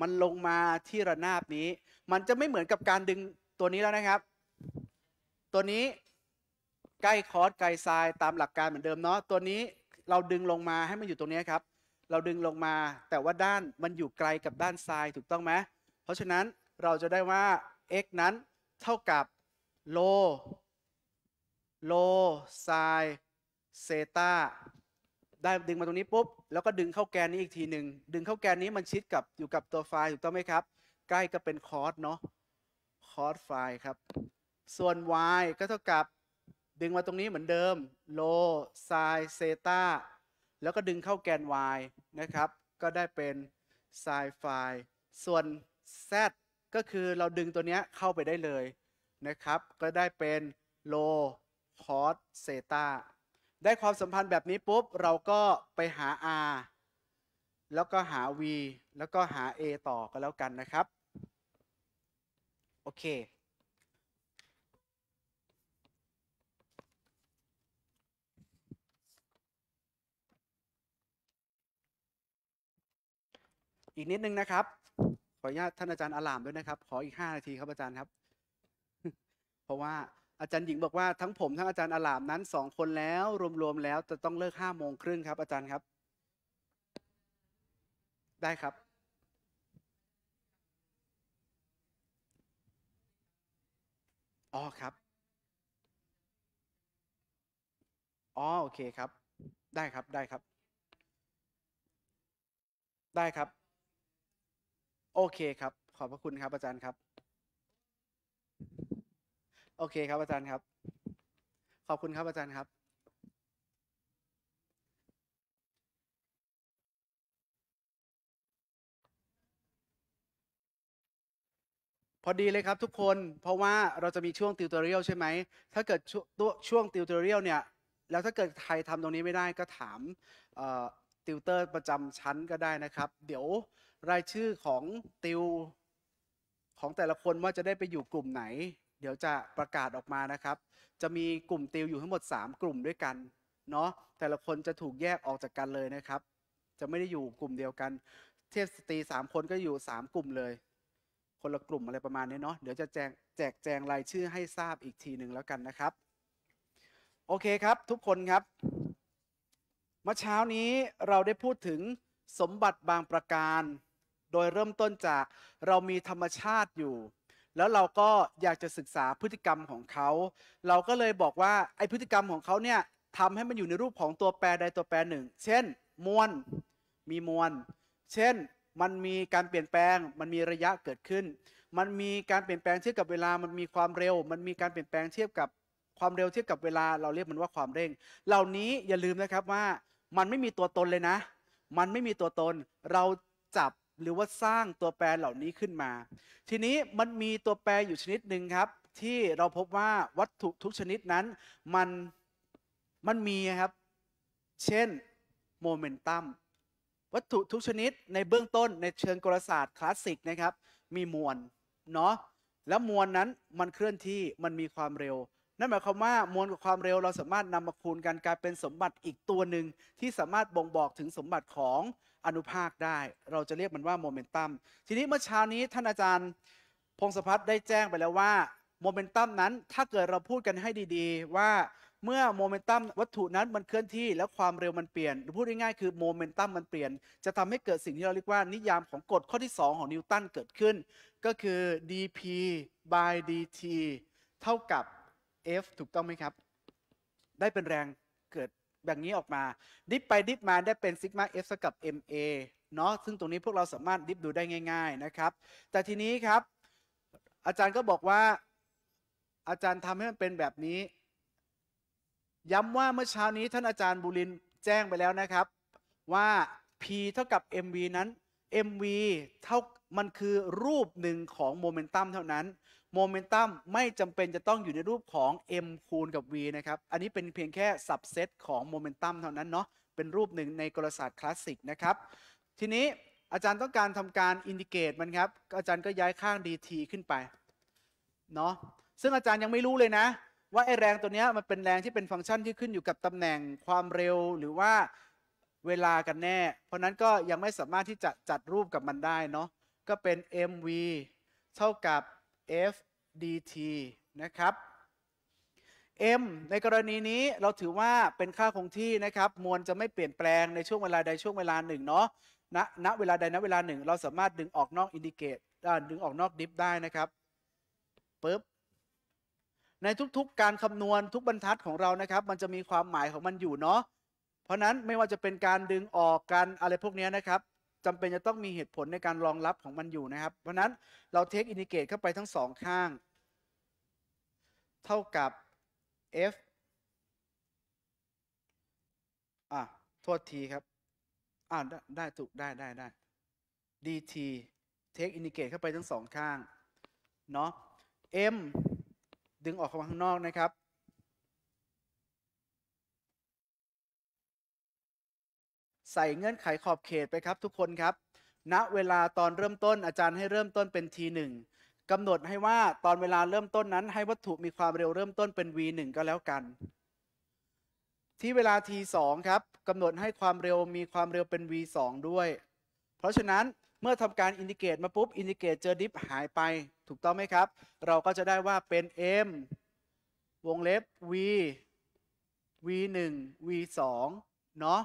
มันลงมาที่ระนาบนี้ มันจะไม่เหมือนกับการดึงตัวนี้แล้วนะครับ ตัวนี้ ใกล้คอร์สไกลทรายตามหลักการเหมือนเดิมเนาะตัวนี้เราดึงลงมาให้มันอยู่ตรงนี้ครับ เราดึงลงมาแต่ว่าด้านมันอยู่ไกลกับด้านทรายถูกต้องไหมเพราะฉะนั้นเราจะได้ว่า x นั้น เท่ากับโลโลไซเซตาได้ดึงมาตรงนี้ปุ๊บแล้วก็ดึงเข้าแกนนี้อีกทีหนึ่งดึงเข้าแกนนี้มันชิดกับอยู่กับตัวไฟล์ถูกต้องไหมครับใกล้ก็เป็นคอร์สเนาะคอร์สไฟล์ครับส่วน y ก็เท่ากับ ดึงมาตรงนี้เหมือนเดิมโลไซเซตาแล้วก็ดึงเข้าแกน y นะครับก็ได้เป็นไซไฟส่วน z ก็คือเราดึงตัวนี้เข้าไปได้เลยนะครับ ก็ได้เป็นโลคอสเซตาได้ความสัมพันธ์แบบนี้ปุ๊บเราก็ไปหา r แล้วก็หา v แล้วก็หา a ต่อก็แล้วกันนะครับ โอเค อีกนิดนึงนะครับขออนุญาตท่านอาจารย์อาลามด้วยนะครับ ขออีก 5 นาทีครับอาจารย์ครับ เพราะว่าอาจารย์หญิงบอกว่าทั้งผม ทั้งอาจารย์อาลามนั้นสองคนแล้ว รวมๆแล้วจะต้องเลิกห้าโมงครึ่งครับ อาจารย์ครับ ได้ครับอ๋อครับอ๋อโอเคครับ ได้ครับได้ครับ ได้ครับ โอเคครับ ขอบพระคุณครับอาจารย์ครับโอเคครับ อาจารย์ครับ ขอบคุณครับอาจารย์ครับ พอดีเลยครับทุกคน เพราะว่าเราจะมีช่วงติวตอเรียลใช่ไหม ถ้าเกิดช่วงติวตอเรียลเนี่ย แล้วถ้าเกิดใครทำตรงนี้ไม่ได้ก็ถามติวเตอร์ประจำชั้นก็ได้นะครับ เดี๋ยวรายชื่อของติวของแต่ละคนว่าจะได้ไปอยู่กลุ่มไหนเดี๋ยวจะประกาศออกมานะครับ จะมีกลุ่มติวอยู่ทั้งหมด 3 กลุ่มด้วยกัน เนาะ แต่ละคนจะถูกแยกออกจากกันเลยนะครับ จะไม่ได้อยู่กลุ่มเดียวกัน เทพสตรี3คนก็อยู่3 กลุ่มเลย คนละกลุ่มอะไรประมาณนี้เนาะ เดี๋ยวจะแจแจกแจงรายชื่อให้ทราบอีกทีหนึ่งแล้วกันนะครับ โอเคครับทุกคนครับ เมื่อเช้านี้เราได้พูดถึงสมบัติบางประการ โดยเริ่มต้นจากเรามีธรรมชาติอยู่แล้วเราก็อยากจะศึกษาพฤติกรรมของเขา เราก็เลยบอกว่าไอพฤติกรรมของเขาเนี่ยทำให้มันอยู่ในรูปของตัวแปรใดตัวแปรหนึ่ง เช่นมวล มีมวล เช่น มันมีการเปลี่ยนแปลง มันมีระยะเกิดขึ้น มันมีการเปลี่ยนแปลงเทียบกับเวลา มันมีความเร็ว มันมีการเปลี่ยนแปลงเทียบกับความเร็วเทียบกับเวลา เราเรียกมันว่าความเร่ง เหล่านี้อย่าลืมนะครับว่า มันไม่มีตัวตนเลยนะ มันไม่มีตัวตน เราจับหรือว่าสร้างตัวแปรเหล่านี้ขึ้นมา ทีนี้มันมีตัวแปรอยู่ชนิดหนึ่งครับ ที่เราพบว่าวัตถุทุกชนิดนั้นมัน มันมีครับ เช่นโมเมนตัมวัตถุทุกชนิดในเบื้องต้น ในเชิงกลศาสตร์คลาสสิกนะครับ มีมวลเนาะแล้วมวลนั้นมันเคลื่อนที่มันมีความเร็ว นั่นหมายความว่ามวลกับความเร็วเราสามารถนำมาคูณกันกลายเป็นสมบัติอีกตัวหนึ่งที่สามารถบ่งบอกถึงสมบัติของอนุภาคได้เราจะเรียกมันว่าโมเมนตัมทีนี้เมื่อเช้านี้ท่านอาจารย์พงศพัฒน์ได้แจ้งไปแล้วว่าโมเมนตัมนั้น ถ้าเกิดเราพูดกันให้ดีๆ ว่าเมื่อโมเมนตัมวัตถุนั้นมันเคลื่อนที่แล้วความเร็วมันเปลี่ยนหรือพูดง่ายๆคือโมเมนตัมมันเปลี่ยนจะทำให้เกิดสิ่งที่เราเรียกว่า นิยามของกฎข้อที่ 2 ของนิวตันเกิดขึ้น ก็คือ dp by dt เท่ากับ f ถูกต้องไหมครับ ได้เป็นแรงแบบนี้ออกมาดิฟไปดิฟมาได้เป็นซิกมาเอฟกับ ma เนาะซึ่งตรงนี้พวกเราสามารถดิฟดูได้ง่ายๆนะครับ แต่ทีนี้ครับ อาจารย์ก็บอกว่าอาจารย์ทำให้มันเป็นแบบนี้ ย้ำว่าเมื่อเช้านี้ท่านอาจารย์บุรินแจ้งไปแล้วนะครับ ว่า p เท่ากับ mv นั้น mv เท่ามันคือรูปหนึ่งของโมเมนตัมเท่านั้นโมเมนตัมไม่จำเป็นจะต้องอยู่ในรูปของ m คูณกับ v นะครับ อันนี้เป็นเพียงแค่สับเซตของโมเมนตัมเท่านั้นเนาะ เป็นรูปหนึ่งในกลศาสตร์คลาสสิกนะครับ ทีนี้อาจารย์ต้องการทำการอินดิเกตมันครับ อาจารย์ก็ย้ายข้าง dt ขึ้นไป เนาะ ซึ่งอาจารย์ยังไม่รู้เลยนะ ว่าไอแรงตัวนี้มันเป็นแรงที่เป็นฟังก์ชันที่ขึ้นอยู่กับตำแหน่งความเร็วหรือว่าเวลากันแน่ เพราะนั้นก็ยังไม่สามารถที่จะจัดรูปกับมันได้เนาะ ก็เป็น mv เท่ากับ f dt นะครับ m ในกรณีนี้เราถือว่าเป็นค่าคงที่นะครับมวลจะไม่เปลี่ยนแปลงในช่วงเวลาใดช่วงเวลาหนึ่งเนาะณณเวลาใดณเวลาหนึ่งเราสามารถดึงออกนอกอินดิเกตดึงออกนอกดิฟได้นะครับปึ๊บในทุกๆ การคำนวณทุกบรรทัดของเรานะครับมันจะมีความหมายของมันอยู่เนาะ เพราะนั้นไม่ว่าจะเป็นการดึงออกกันอะไรพวกนี้นะครับจำเป็นจะต้องมีเหตุผลในการรองรับของมันอยู่นะครับ เพราะนั้นเราเทคอินดิเกตเข้าไปทั้งสองข้างเท่ากับ f อ่ะโทษทีครับ อ่าได้ถูกได้ได้ได้ dt take indicate เข้าไปทั้งสองข้าง เนาะ m ดึงออกมาข้างนอกนะครับ ใส่เงื่อนไขขอบเขตไปครับทุกคนครับณนะเวลาตอนเริ่มต้นอาจารย์ให้เริ่มต้นเป็น t 1กำหนดให้ว่าตอนเวลาเริ่มต้นนั้นให้วัตถุมีความเร็วเริ่มต้นเป็น v 1ก็แล้วกัน ที่เวลา t 2ครับ กำหนดให้ความเร็วมีความเร็วเป็น v 2ด้วย เพราะฉะนั้นเมื่อทำการอินดิเกตมาปุ๊บอินดิเกตเจอ ดิฟหายไป ถูกต้องไหมครับ เราก็จะได้ว่าเป็น m วงเล็บ v v 1 v 2เนาะ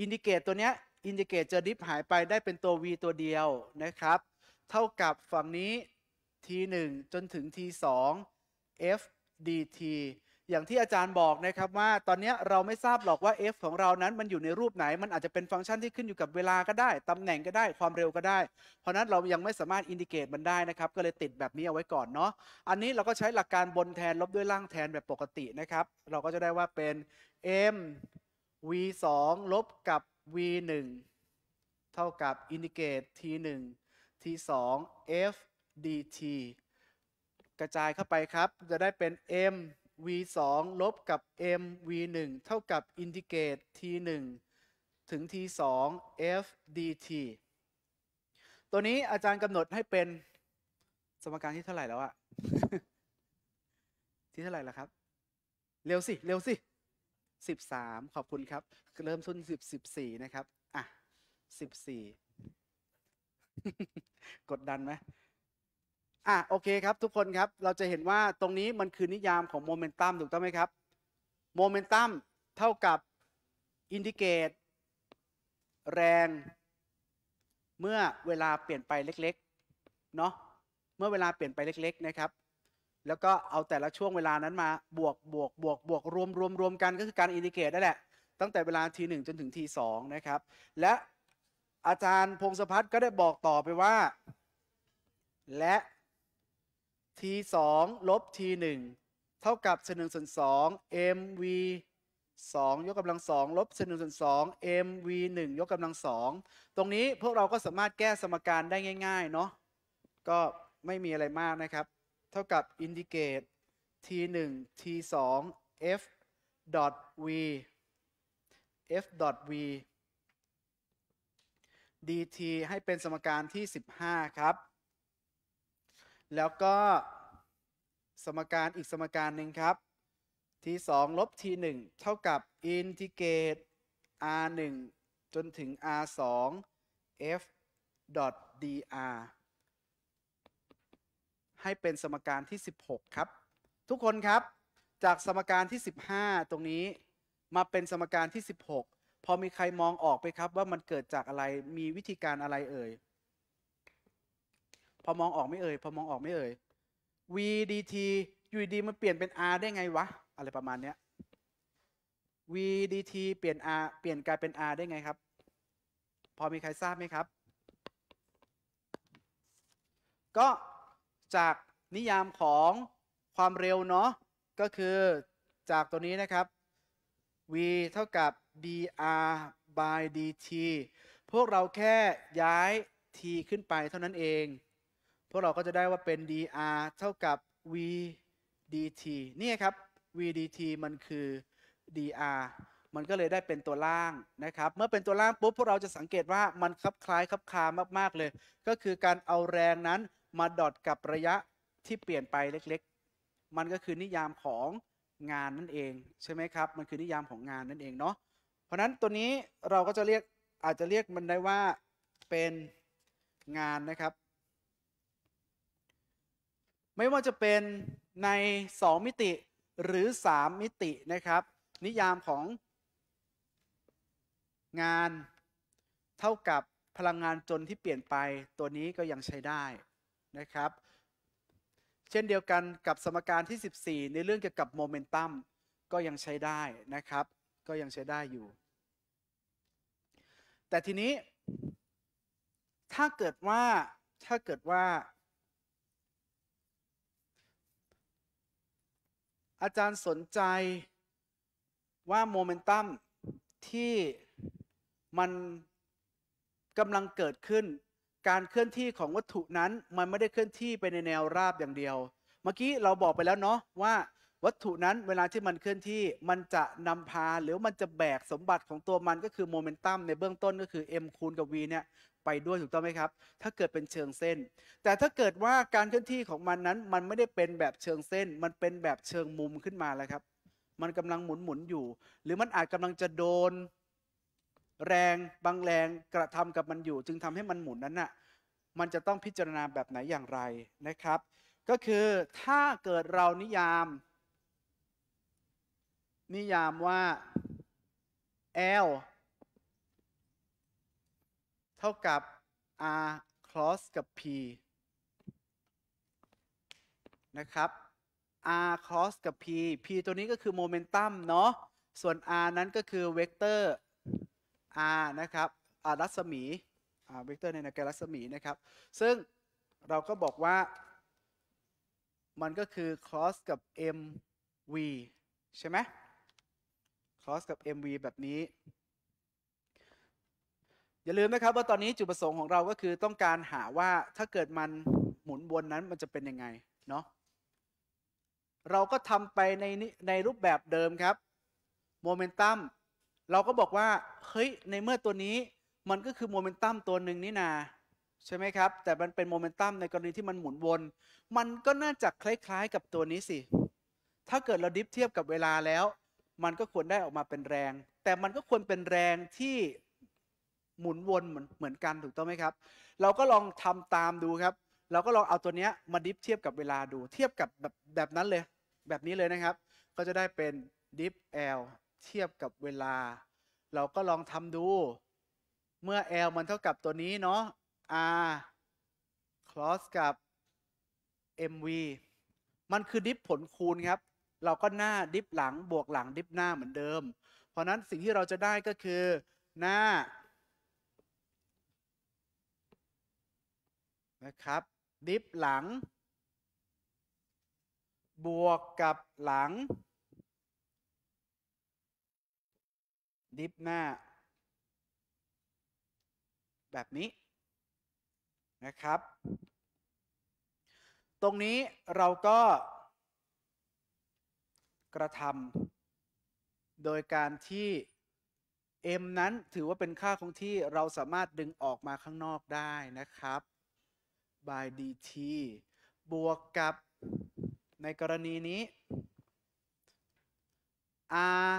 อินดิเกตตัวเนี้ยอินดิเกตเจอดิฟหายไปได้เป็นตัว v ตัวเดียวนะครับ เท่ากับฝั่งนี้ T1 จนถึง T2 f dt อย่างที่อาจารย์บอกนะครับว่าตอนนี้เราไม่ทราบหรอกว่า f ของเรานั้นมันอยู่ในรูปไหน มันอาจจะเป็นฟังก์ชันที่ขึ้นอยู่กับเวลาก็ได้ ตำแหน่งก็ได้ ความเร็วก็ได้ เพราะนั้นเรายังไม่สามารถอินดิเกตมันได้นะครับ ก็เลยติดแบบนี้เอาไว้ก่อนเนาะ อันนี้เราก็ใช้หลักการบนแทนลบด้วยล่างแทนแบบปกตินะครับ เราก็จะได้ว่าเป็น m v 2ลบกับ v 1เท่ากับ อินดิเกต t 1 t 2 f dt กระจายเข้าไปครับ จะได้เป็น m v 2ลบกับ m v 1เท่ากับอินทิเกรต t 1ถึง t 2 f dt ตัวนี้อาจารย์กำหนดให้เป็นสมการที่เท่าไหร่แล้วอะที่เท่าไหร่แล้วครับ เร็วสิ เร็วสิสิบสามขอบคุณครับ เริ่มต้นสิบสิบสี่นะครับ อ่ะสิบสี่กดดันไหมอ่ะโอเคครับ ทุกคนครับเราจะเห็นว่าตรงนี้มันคือนิยามของโมเมนตัมถูกต้องไหมครับโมเมนตัมเท่ากับอินดิเกตแรง เมื่อเวลาเปลี่ยนไปเล็กๆเนาะเมื่อเวลาเปลี่ยนไปเล็กๆนะครับ แล้วก็เอาแต่ละช่วงเวลานั้นมา บวกบวกบวกบวกรวมรวมรวมกันก็คือการอินดิเกตได้แหละ ตั้งแต่เวลาทีหนึ่งจนถึงทีสองนะครับ และอาจารย์พงศพัฒน์ก็ได้บอกต่อไปว่า และ t 2ลบ t 1เท่ากับเศษ1ส่วน2 mv 2ยกกำลังสองลบเศษ1ส่วน2 mv 1ยกกำลังสองตรงนี้พวกเราก็สามารถแก้สมการได้ง่ายๆ เนาะก็ไม่มีอะไรมากนะครับ เท่ากับอินดิเกต t 1 t 2 f v f v dt ให้เป็นสมการที่ 15 ครับแล้วก็สมการอีกสมการหนึ่งครับ t2 ลบ t1 เท่ากับอินทิเกรต r1 จนถึง r2 f dr ให้เป็นสมการที่ 16 ครับ ทุกคนครับจากสมการที่ 15 ตรงนี้มาเป็นสมการที่ 16 พอมีใครมองออกไปครับว่ามันเกิดจากอะไรมีวิธีการอะไรเอ่ยพอมองออกไม่เอ่ย พอมองออกไม่เอ่ย VDT อยู่ดี มันเปลี่ยนเป็น R ได้ไงวะ อะไรประมาณเนี้ย VDT เปลี่ยน R เปลี่ยนกลายเป็น R ได้ไงครับ พอมีใครทราบไหมครับ ก็จากนิยามของความเร็วเนาะ ก็คือจากตัวนี้นะครับ v เท่ากับ dr by dt พวกเราแค่ย้าย t ขึ้นไปเท่านั้นเองพวกเรา ก็จะได้ว่าเป็น dr เท่ากับ v dt นี่ครับ v dt มันคือ dr มันก็เลยได้เป็นตัวล่างนะครับ เมื่อเป็นตัวล่างปุ๊บ พวกเราจะสังเกตว่ามันคลับคล้ายคลับคามากๆเลย ก็คือการเอาแรงนั้นมาดอดกับระยะที่เปลี่ยนไปเล็กๆ มันก็คือนิยามของงานนั่นเอง ใช่ไหมครับ มันคือนิยามของงานนั่นเองเนาะ เพราะนั้นตัวนี้เราก็จะเรียก อาจจะเรียกมันได้ว่าเป็นงานนะครับไม่ว่าจะเป็นใน 2 มิติหรือ 3 มิตินะครับ นิยามของงานเท่ากับพลังงานจนที่เปลี่ยนไปตัวนี้ก็ยังใช้ได้นะครับ เช่นเดียวกันกับสมการที่ 14 ในเรื่องเกี่ยวกับโมเมนตัมก็ยังใช้ได้นะครับ ก็ยังใช้ได้อยู่ แต่ทีนี้ ถ้าเกิดว่าถ้าเกิดว่าอาจารย์สนใจว่าโมเมนตัมที่มันกำลังเกิดขึ้น การเคลื่อนที่ของวัตถุนั้น มันไม่ได้เคลื่อนที่ไปในแนวราบอย่างเดียว เมื่อกี้เราบอกไปแล้วเนาะว่าวัตถุนั้นเวลาที่มันเคลื่อนที่มันจะนำพาหรือมันจะแบกสมบัติของตัวมันก็คือโมเมนตัมในเบื้องต้นก็คือ m คูณ กับ v เนี่ยไปด้วยถูกต้องไหมครับ ถ้าเกิดเป็นเชิงเส้น แต่ถ้าเกิดว่าการเคลื่อนที่ของมันนั้น มันไม่ได้เป็นแบบเชิงเส้น มันเป็นแบบเชิงมุมขึ้นมาแล้วครับ มันกำลังหมุนหมุนอยู่ หรือมันอาจกำลังจะโดน แรงบางแรงกระทำกับมันอยู่ จึงทำให้มันหมุนนั้นนะ่ะมันจะต้องพิจารณาแบบไหนอย่างไรนะครับ ก็คือถ้าเกิดเรานิยาม นิยามว่า L เท่ากับ r cross กับ p นะครับ r cross กับ p p ตัวนี้ก็คือโมเมนตัมเนาะ ส่วน r นั้นก็คือเวกเตอร์ r นะครับรัศมีเวกเตอร์ในนากิรัศมีนะครับ ซึ่งเราก็บอกว่ามันก็คือ cross กับ mv ใช่ไหม cross กับ mv แบบนี้อย่าลืมนะครับ ว่าตอนนี้จุดประสงค์ของเราก็คือต้องการหาว่าถ้าเกิดมันหมุนวนนั้นมันจะเป็นยังไงเนาะเราก็ทำไปในในรูปแบบเดิมครับโมเมนตัมเราก็บอกว่า เฮ้ยในเมื่อตัวนี้มันก็คือโมเมนตัมตัวหนึ่งนี่นาใช่ไหมครับ แต่มันเป็นโมเมนตัมในกรณีที่มันหมุนวน มันก็น่าจะคล้าย ๆ กับตัวนี้สิ ถ้าเกิดเราดิฟเทียบกับเวลาแล้ว มันก็ควรได้ออกมาเป็นแรง แต่มันก็ควรเป็นแรงที่หมุนวนเหมือนเหมือนกันถูกต้องไหมครับ เราก็ลองทำตามดูครับ เราก็ลองเอาตัวเนี้ยมาดิฟเทียบกับเวลาดู เทียบกับแบบแบบนั้นเลย แบบนี้เลยนะครับ ก็จะได้เป็นดิฟ L เทียบกับเวลา เราก็ลองทำดู เมื่อ L มันเท่ากับตัวนี้เนาะ R cross กับ mv มันคือดิฟผลคูณครับ เราก็หน้าดิฟหลังบวกหลังดิฟหน้าเหมือนเดิม เพราะนั้นสิ่งที่เราจะได้ก็คือหน้านะครับดิฟหลัง บวกกับหลัง ดิฟหน้า แบบนี้ นะครับ ตรงนี้เราก็กระทำโดยการที่ m นั้นถือว่าเป็นค่าคงที่เราสามารถดึงออกมาข้างนอกได้นะครับ by dt บวกกับในกรณีนี้ r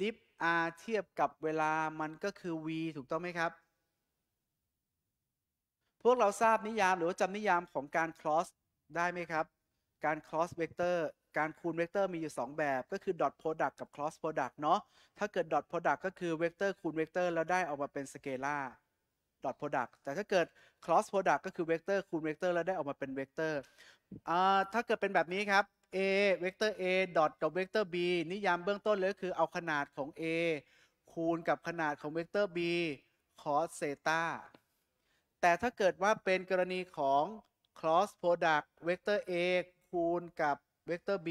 ดิฟ r เทียบกับเวลามันก็คือ v ถูกต้องไหมครับ พวกเราทราบนิยามหรือว่าจำนิยามของการคลอสได้ไหมครับ การ cross vector การคูณเวกเตอร์มีอยู่ 2 แบบก็คือ dot product กับ cross product เนาะถ้าเกิด dot product ก็คือเวกเตอร์คูณเวกเตอร์แล้วได้ออกมาเป็นสเกลาร์อทโปรดักต์แต่ถ้าเกิด cross product ก็คือเวกเตอร์คูณเวกเตอร์แล้วได้ออกมาเป็นเวกเตอร์ถ้าเกิดเป็นแบบนี้ครับ a เวกเตอร์ a ดอทกับเวกเตอร์ b นิยามเบื้องต้นเลยก็คือเอาขนาดของ a คูณกับขนาดของเวกเตอร์ b cos เซตาแต่ถ้าเกิดว่าเป็นกรณีของ cross product เวกเตอร์ a คูณกับเวกเตอร์ b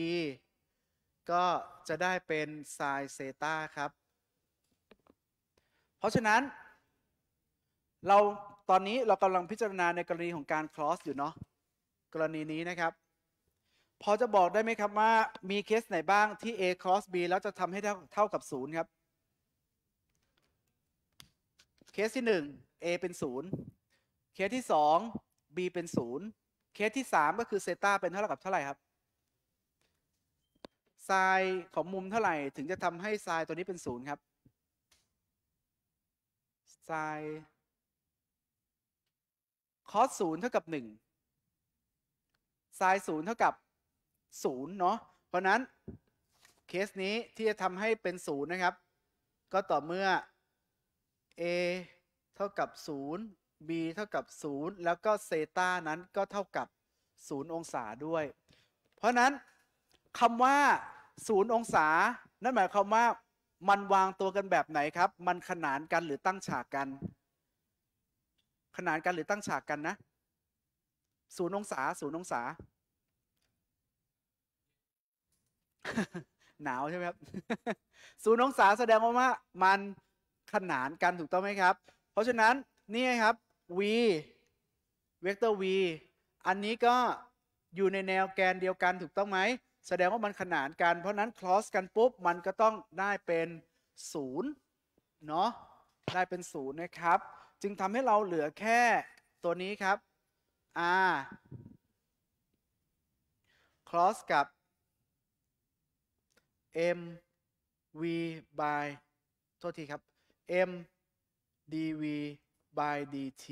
ก็จะได้เป็น sin เซตาครับ เพราะฉะนั้นเราตอนนี้เรากำลังพิจารณาในกรณีของการคลอสอยู่เนาะกรณีนี้นะครับ พอจะบอกได้ไหมครับว่ามีเคสไหนบ้างที่ A cross B แล้วจะทำให้เท่ากับ 0 ครับเคสที่ 1 A เป็น 0 เคสที่ 2 B เป็น 0 เคสที่ 3 ก็คือเซต้าเป็นเท่ากับเท่าไหร่ครับไซน์ของมุมเท่าไหร่ถึงจะทำให้ไซน์ตัวนี้เป็น 0 ครับไซน์คอสศูนย์เท่ากับ1ไซน์ศูนย์เท่ากับ0เนาะเพราะนั้นเคสนี้ที่จะทำให้เป็น0นนะครับ ก็ต่อเมื่อ a เท่ากับ 0 b เท่ากับ 0 แล้วก็เซตานั้นก็เท่ากับ 0 องศาด้วย เพราะนั้นคำว่า 0 องศา นั่นหมายความว่ามันวางตัวกันแบบไหนครับ มันขนานกันหรือตั้งฉากกันขนานกัน หรือตั้งฉากกันนะศูนย์องศาศูนย์องศาหนาวใช่ไหมครับศูนย์องศา แสดงว่ามันขนานกันถูกต้องไหมครับ เพราะฉะนั้นนี่ครับ v เวกเตอร์ v อันนี้ก็อยู่ในแนวแกนเดียวกันถูกต้องไหม แสดงว่ามันขนานกันเพราะนั้นคลอสกันปุ๊บมันก็ต้องได้เป็น0เนาะได้เป็น 0 นะครับจึงทำให้เราเหลือแค่ตัวนี้ครับ r cross กับ m v by โทษทีครับ m dv by dt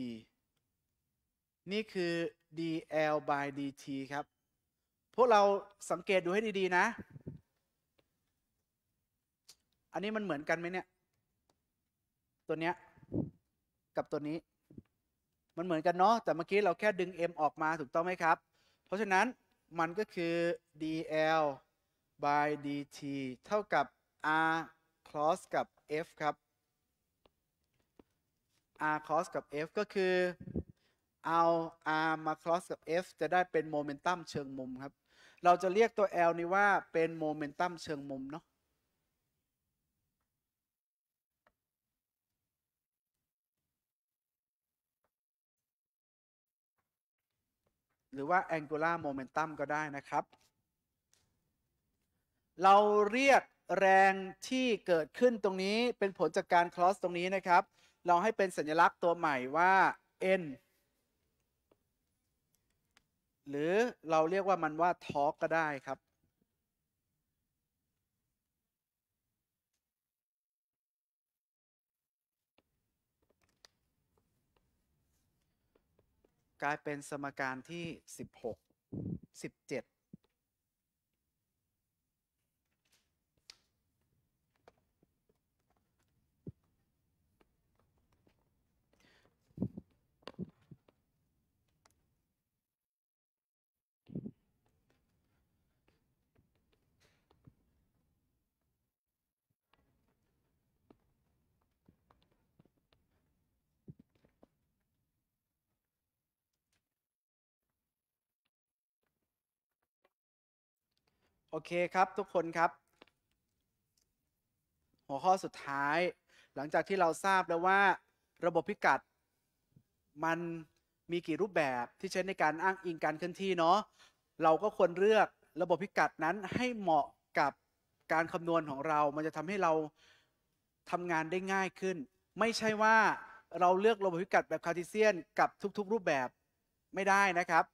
นี่คือ dl by dt ครับ พวกเราสังเกตดูให้ดีๆนะ อันนี้มันเหมือนกันไหมเนี่ย ตัวเนี้ยกับตัวนี้ มันเหมือนกันเนาะแต่เมื่อกี้เราแค่ดึง m ออกมาถูกต้องไหมครับ เพราะฉะนั้นมันก็คือ dl by dt เท่ากับ r cross กับ f ครับ r cross กับ f ก็คือ เอา r มา cross กับ f จะได้เป็นโมเมนตัมเชิงมุมครับ เราจะเรียกตัว l นี้ว่าเป็นโมเมนตัมเชิงมุมเนาะหรือว่า angular momentum ก็ได้นะครับ เราเรียกแรงที่เกิดขึ้นตรงนี้เป็นผลจากการ cross ตรงนี้นะครับ เราให้เป็นสัญลักษณ์ตัวใหม่ว่า n หรือเราเรียกว่ามันว่า torque ก็ได้ครับกลายเป็นสมการที่ 16 17โอเคครับทุกคนครับ หัวข้อสุดท้าย หลังจากที่เราทราบแล้วว่าระบบพิกัดมันมีกี่รูปแบบที่ใช้ในการอ้างอิงการเคลื่อนที่เนาะเราก็ควรเลือกระบบพิกัดนั้นให้เหมาะกับการคำนวณของเรา มันจะทำให้เราทำงานได้ง่ายขึ้น ไม่ใช่ว่าเราเลือกระบบพิกัดแบบคาร์ติเซียน กับทุกๆ รูปแบบไม่ได้นะครับ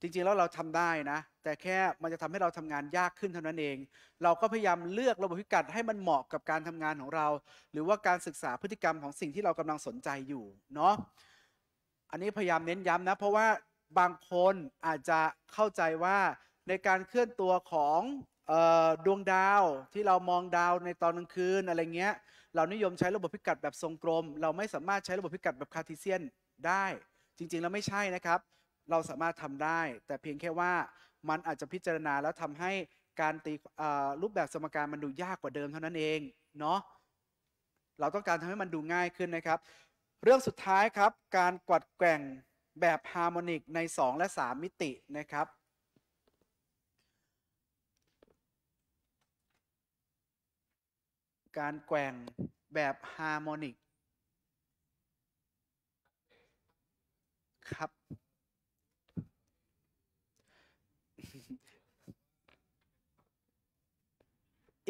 จริงๆแล้วเราทำได้นะแต่แค่มันจะทำให้เราทำงานยากขึ้นเท่านั้นเอง เราก็พยายามเลือกระบบพิกัดให้มันเหมาะกับการทำงานของเรา หรือว่าการศึกษาพฤติกรรมของสิ่งที่เรากำลังสนใจอยู่เนาะอันนี้พยายามเน้นย้ำนะเพราะว่าบางคนอาจจะเข้าใจว่าในการเคลื่อนตัวของดวงดาว ที่เรามองดาวในตอนกลางคืนอะไรเงี้ยเรานิยมใช้ระบบพิกัดแบบทรงกลม เราไม่สามารถใช้ระบบพิกัดแบบคาร์ทิเซียนได้ จริงๆแล้วไม่ใช่นะครับเราสามารถทำได้ แต่เพียงแค่ว่ามันอาจจะพิจารณาแล้วทำให้การตีรูปแบบสมการมันดูยากกว่าเดิมเท่านั้นเอง เนาะเราต้องการทำให้มันดูง่ายขึ้นนะครับ เรื่องสุดท้ายครับการกวัดแกว่งแบบฮาร์โมนิกใน 2 และ 3 มิตินะครับ การแกว่งแบบฮาร์โมนิกครับ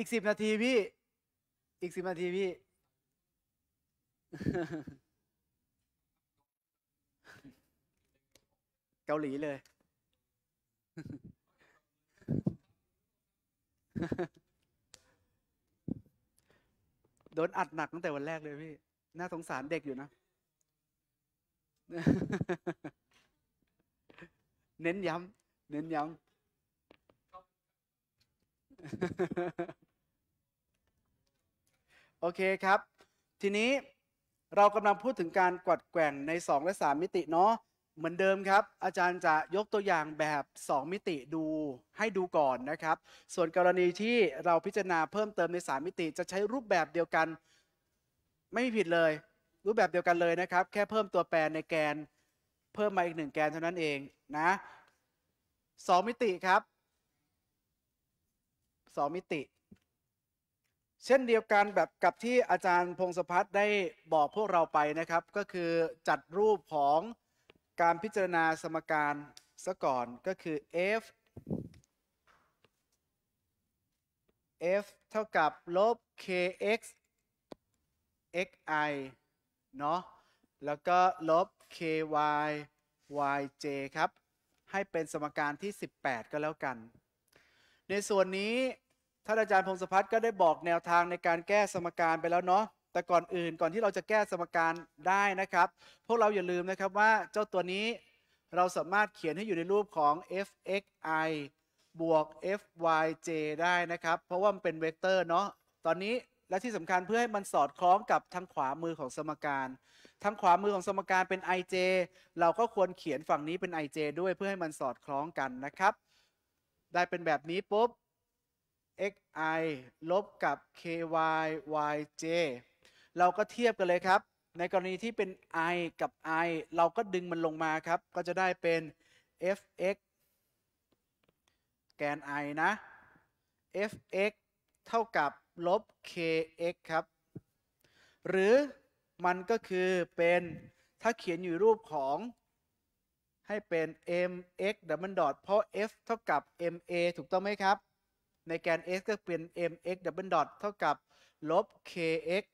อีกสิบนาทีพี่ อีกสิบนาทีพี่ เกาหลีเลย โดนอัดหนักตั้งแต่วันแรกเลยพี่ น่าสงสารเด็กอยู่นะ เน้นย้ำเน้นย้ำโอเคครับ ทีนี้เรากำลังพูดถึงการกวัดแกว่งใน2และ3มิติเนาะเหมือนเดิมครับ อาจารย์จะยกตัวอย่างแบบ 2 มิติดูให้ดูก่อนนะครับส่วนกรณีที่เราพิจารณาเพิ่มเติมใน3มิติจะใช้รูปแบบเดียวกัน ไม่มีผิดเลย รูปแบบเดียวกันเลยนะครับแค่เพิ่มตัวแปรในแกนเพิ่มมาอีกหนึ่งแกนเท่านั้นเองนะสองมิติครับสองมิติเช่นเดียวกันแบบกับที่อาจารย์พงศพัฒน์ได้บอกพวกเราไปนะครับ ก็คือจัดรูปของการพิจารณาสมการซะก่อนก็คือ f f เท่ากับลบ kx xi เนาะแล้วก็ลบ ky yj ครับ ให้เป็นสมการที่ 18 ก็แล้วกัน ในส่วนนี้ท่านอาจารย์พงศพัฒน์ก็ได้บอกแนวทางในการแก้สมการไปแล้วเนาะ แต่ก่อนอื่นก่อนที่เราจะแก้สมการได้นะครับ พวกเราอย่าลืมนะครับว่าเจ้าตัวนี้เราสามารถเขียนให้อยู่ในรูปของ fxi บวก fyj ได้นะครับ เพราะว่ามันเป็นเวกเตอร์เนาะ ตอนนี้และที่สำคัญเพื่อให้มันสอดคล้องกับทางขวามือของสมการทางขวามือของสมการเป็น ij เราก็ควรเขียนฝั่งนี้เป็น ij ด้วยเพื่อให้มันสอดคล้องกันนะครับ ได้เป็นแบบนี้ปุ๊บ xi ลบกับ ky yj เราก็เทียบกันเลยครับ ในกรณีที่เป็น i กับ i เราก็ดึงมันลงมาครับ ก็จะได้เป็น fx แกน i นะ fx เท่ากับลบ kx ครับ หรือมันก็คือเป็น ถ้าเขียนอยู่รูปของ ให้เป็น mx ดับเบิลดอทเพราะ f เท่ากับ ma ถูกต้องไหมครับในแกน x ก็เป็น mx ดับเบิล o t เท่ากับ ลบ kx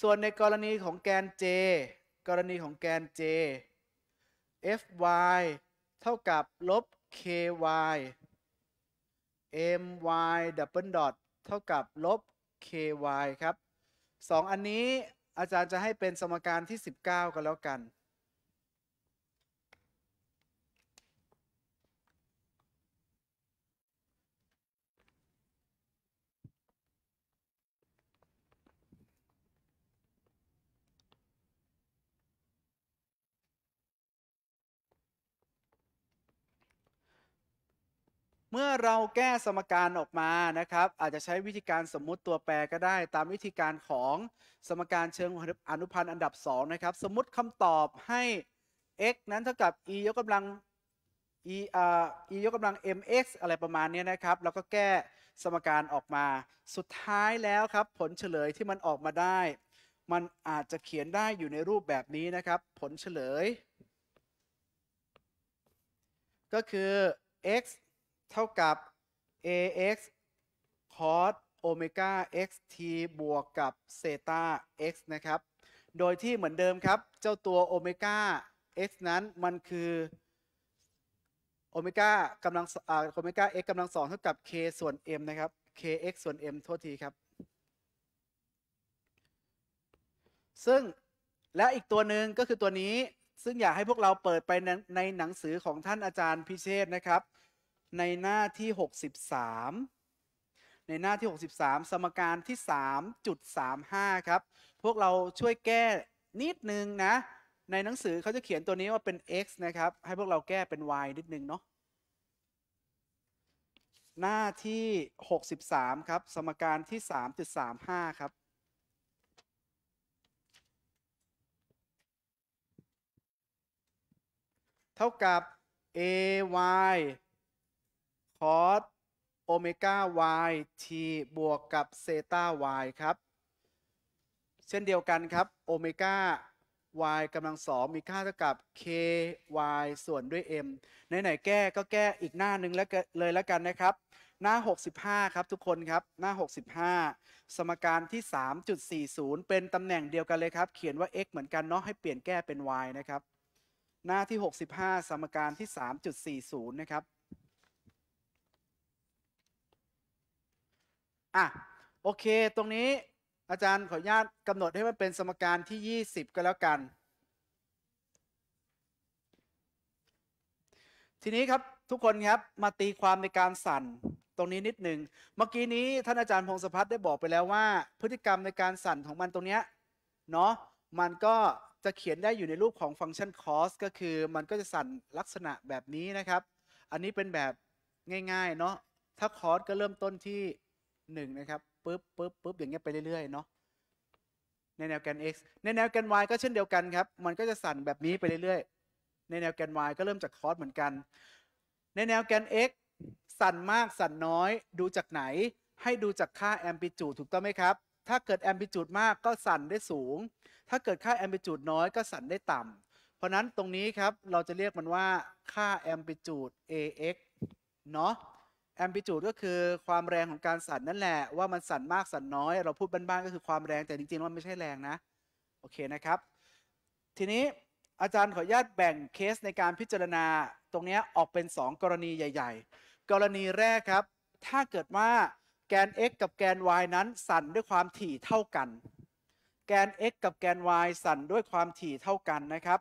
ส่วนในกรณีของแกน j กรณีของแกน j fy เท่ากับ ลบ ky my ดับเบิล o t เท่ากับ ลบ ky ครับ 2 อันนี้อาจารย์จะให้เป็นสมการที่ 19 กันแล้วกันเมื่อเราแก้สมการออกมานะครับ อาจจะใช้วิธีการสมมุติตัวแปรก็ได้ตามวิธีการของสมการเชิงอนุพันธ์อันดับ2นะครับสมมุติคำตอบให้ x นั้นเท่ากับ e ยกกำลัง e อ่า e ยกกำลัง mx อะไรประมาณนี้นะครับแล้วก็แก้สมการออกมาสุดท้ายแล้วครับ ผลเฉลยที่มันออกมาได้ มันอาจจะเขียนได้อยู่ในรูปแบบนี้นะครับ ผลเฉลย ก็คือ x เท่ากับ ax cos โอเมก้า xt บวกกับเซต้า x นะครับ โดยที่เหมือนเดิมครับ เจ้าตัวโอเมก้า x นั้นมันคือ โอเมก้ากำลังโอเมก้า x กำลังสองเท่ากับ k ส่วน m นะครับ kx ส่วน m โทษทีครับ ซึ่งและอีกตัวหนึ่งก็คือตัวนี้ ซึ่งอยากให้พวกเราเปิดไปในหนังสือของท่านอาจารย์พิเชษนะครับในหน้าที่ 63 ในหน้าที่ 63 สมการที่ 3.35 ครับ พวกเราช่วยแก้นิดนึงนะ ในหนังสือเขาจะเขียนตัวนี้ว่าเป็น x นะครับ ให้พวกเราแก้เป็น y นิดนึงเนาะหน้าที่ 63 ครับ สมการที่ 3.35 ครับ เท่ากับ ay cos โอเมก้า y t บวกกับเซตา y ครับ เช่นเดียวกันครับโอเมก้า y กำลังสองมีค่าเท่ากับ k y ส่วนด้วย m ไหนๆแก้ก็แก้อีกหน้านึงแล้วเลยแล้วกันนะครับ หน้า 65 ครับทุกคนครับ หน้า 65 สมการที่ 3.40 เป็นตำแหน่งเดียวกันเลยครับเขียนว่า x เหมือนกันเนาะให้เปลี่ยนแก้เป็น y นะครับหน้าที่ 65 สมการที่ 3.40 นะครับอ่ะโอเคตรงนี้อาจารย์ขออนุญาตกำหนดให้มันเป็นสมการที่ 20 ก็แล้วกัน ทีนี้ครับทุกคนครับ มาตีความในการสั่นตรงนี้นิดหนึ่งเมื่อกี้นี้ ท่านอาจารย์พงศพัฒน์ได้บอกไปแล้วว่า พฤติกรรมในการสั่นของมันตรงเนี้ยเนาะมันก็จะเขียนได้อยู่ในรูปของฟังก์ชันคอสก็คือมันก็จะสั่นลักษณะแบบนี้นะครับ อันนี้เป็นแบบง่ายๆเนาะถ้าคอสก็เริ่มต้นที่หนึ่งนะครับปึ๊บปึ๊บปึ๊บอย่างเงี้ยไปเรื่อยๆเนาะในแนวแกน x ในแนวแกน y ก็เช่นเดียวกันครับ มันก็จะสั่นแบบนี้ไปเรื่อยๆ ในแนวแกน y ก็เริ่มจากคอสเหมือนกัน ในแนวแกน x สั่นมากสั่นน้อย ดูจากไหนให้ดูจากค่าแอมพลิจูดถูกต้องไหมครับถ้าเกิดแอมพลิจูดมากก็สั่นได้สูง ถ้าเกิดค่าแอมพลิจูดน้อยก็สั่นได้ต่ำเพราะนั้นตรงนี้ครับเราจะเรียกมันว่าค่าแอมพลิจูด ax เนาะแอมพลิจูดก็คือความแรงของการสั่นนั่นแหละ ว่ามันสั่นมากสั่นน้อยเราพูดบ้านๆก็คือความแรงแต่จริงๆมันไม่ใช่แรงนะโอเคนะครับทีนี้อาจารย์ขออนุญาตแบ่งเคสในการพิจารณาตรงนี้ออกเป็น 2 กรณีใหญ่ๆ กรณีแรกครับ ถ้าเกิดว่า แกน x กับแกน y นั้นสั่นด้วยความถี่เท่ากัน แกน x กับแกน y สั่นด้วยความถี่เท่ากันนะครับ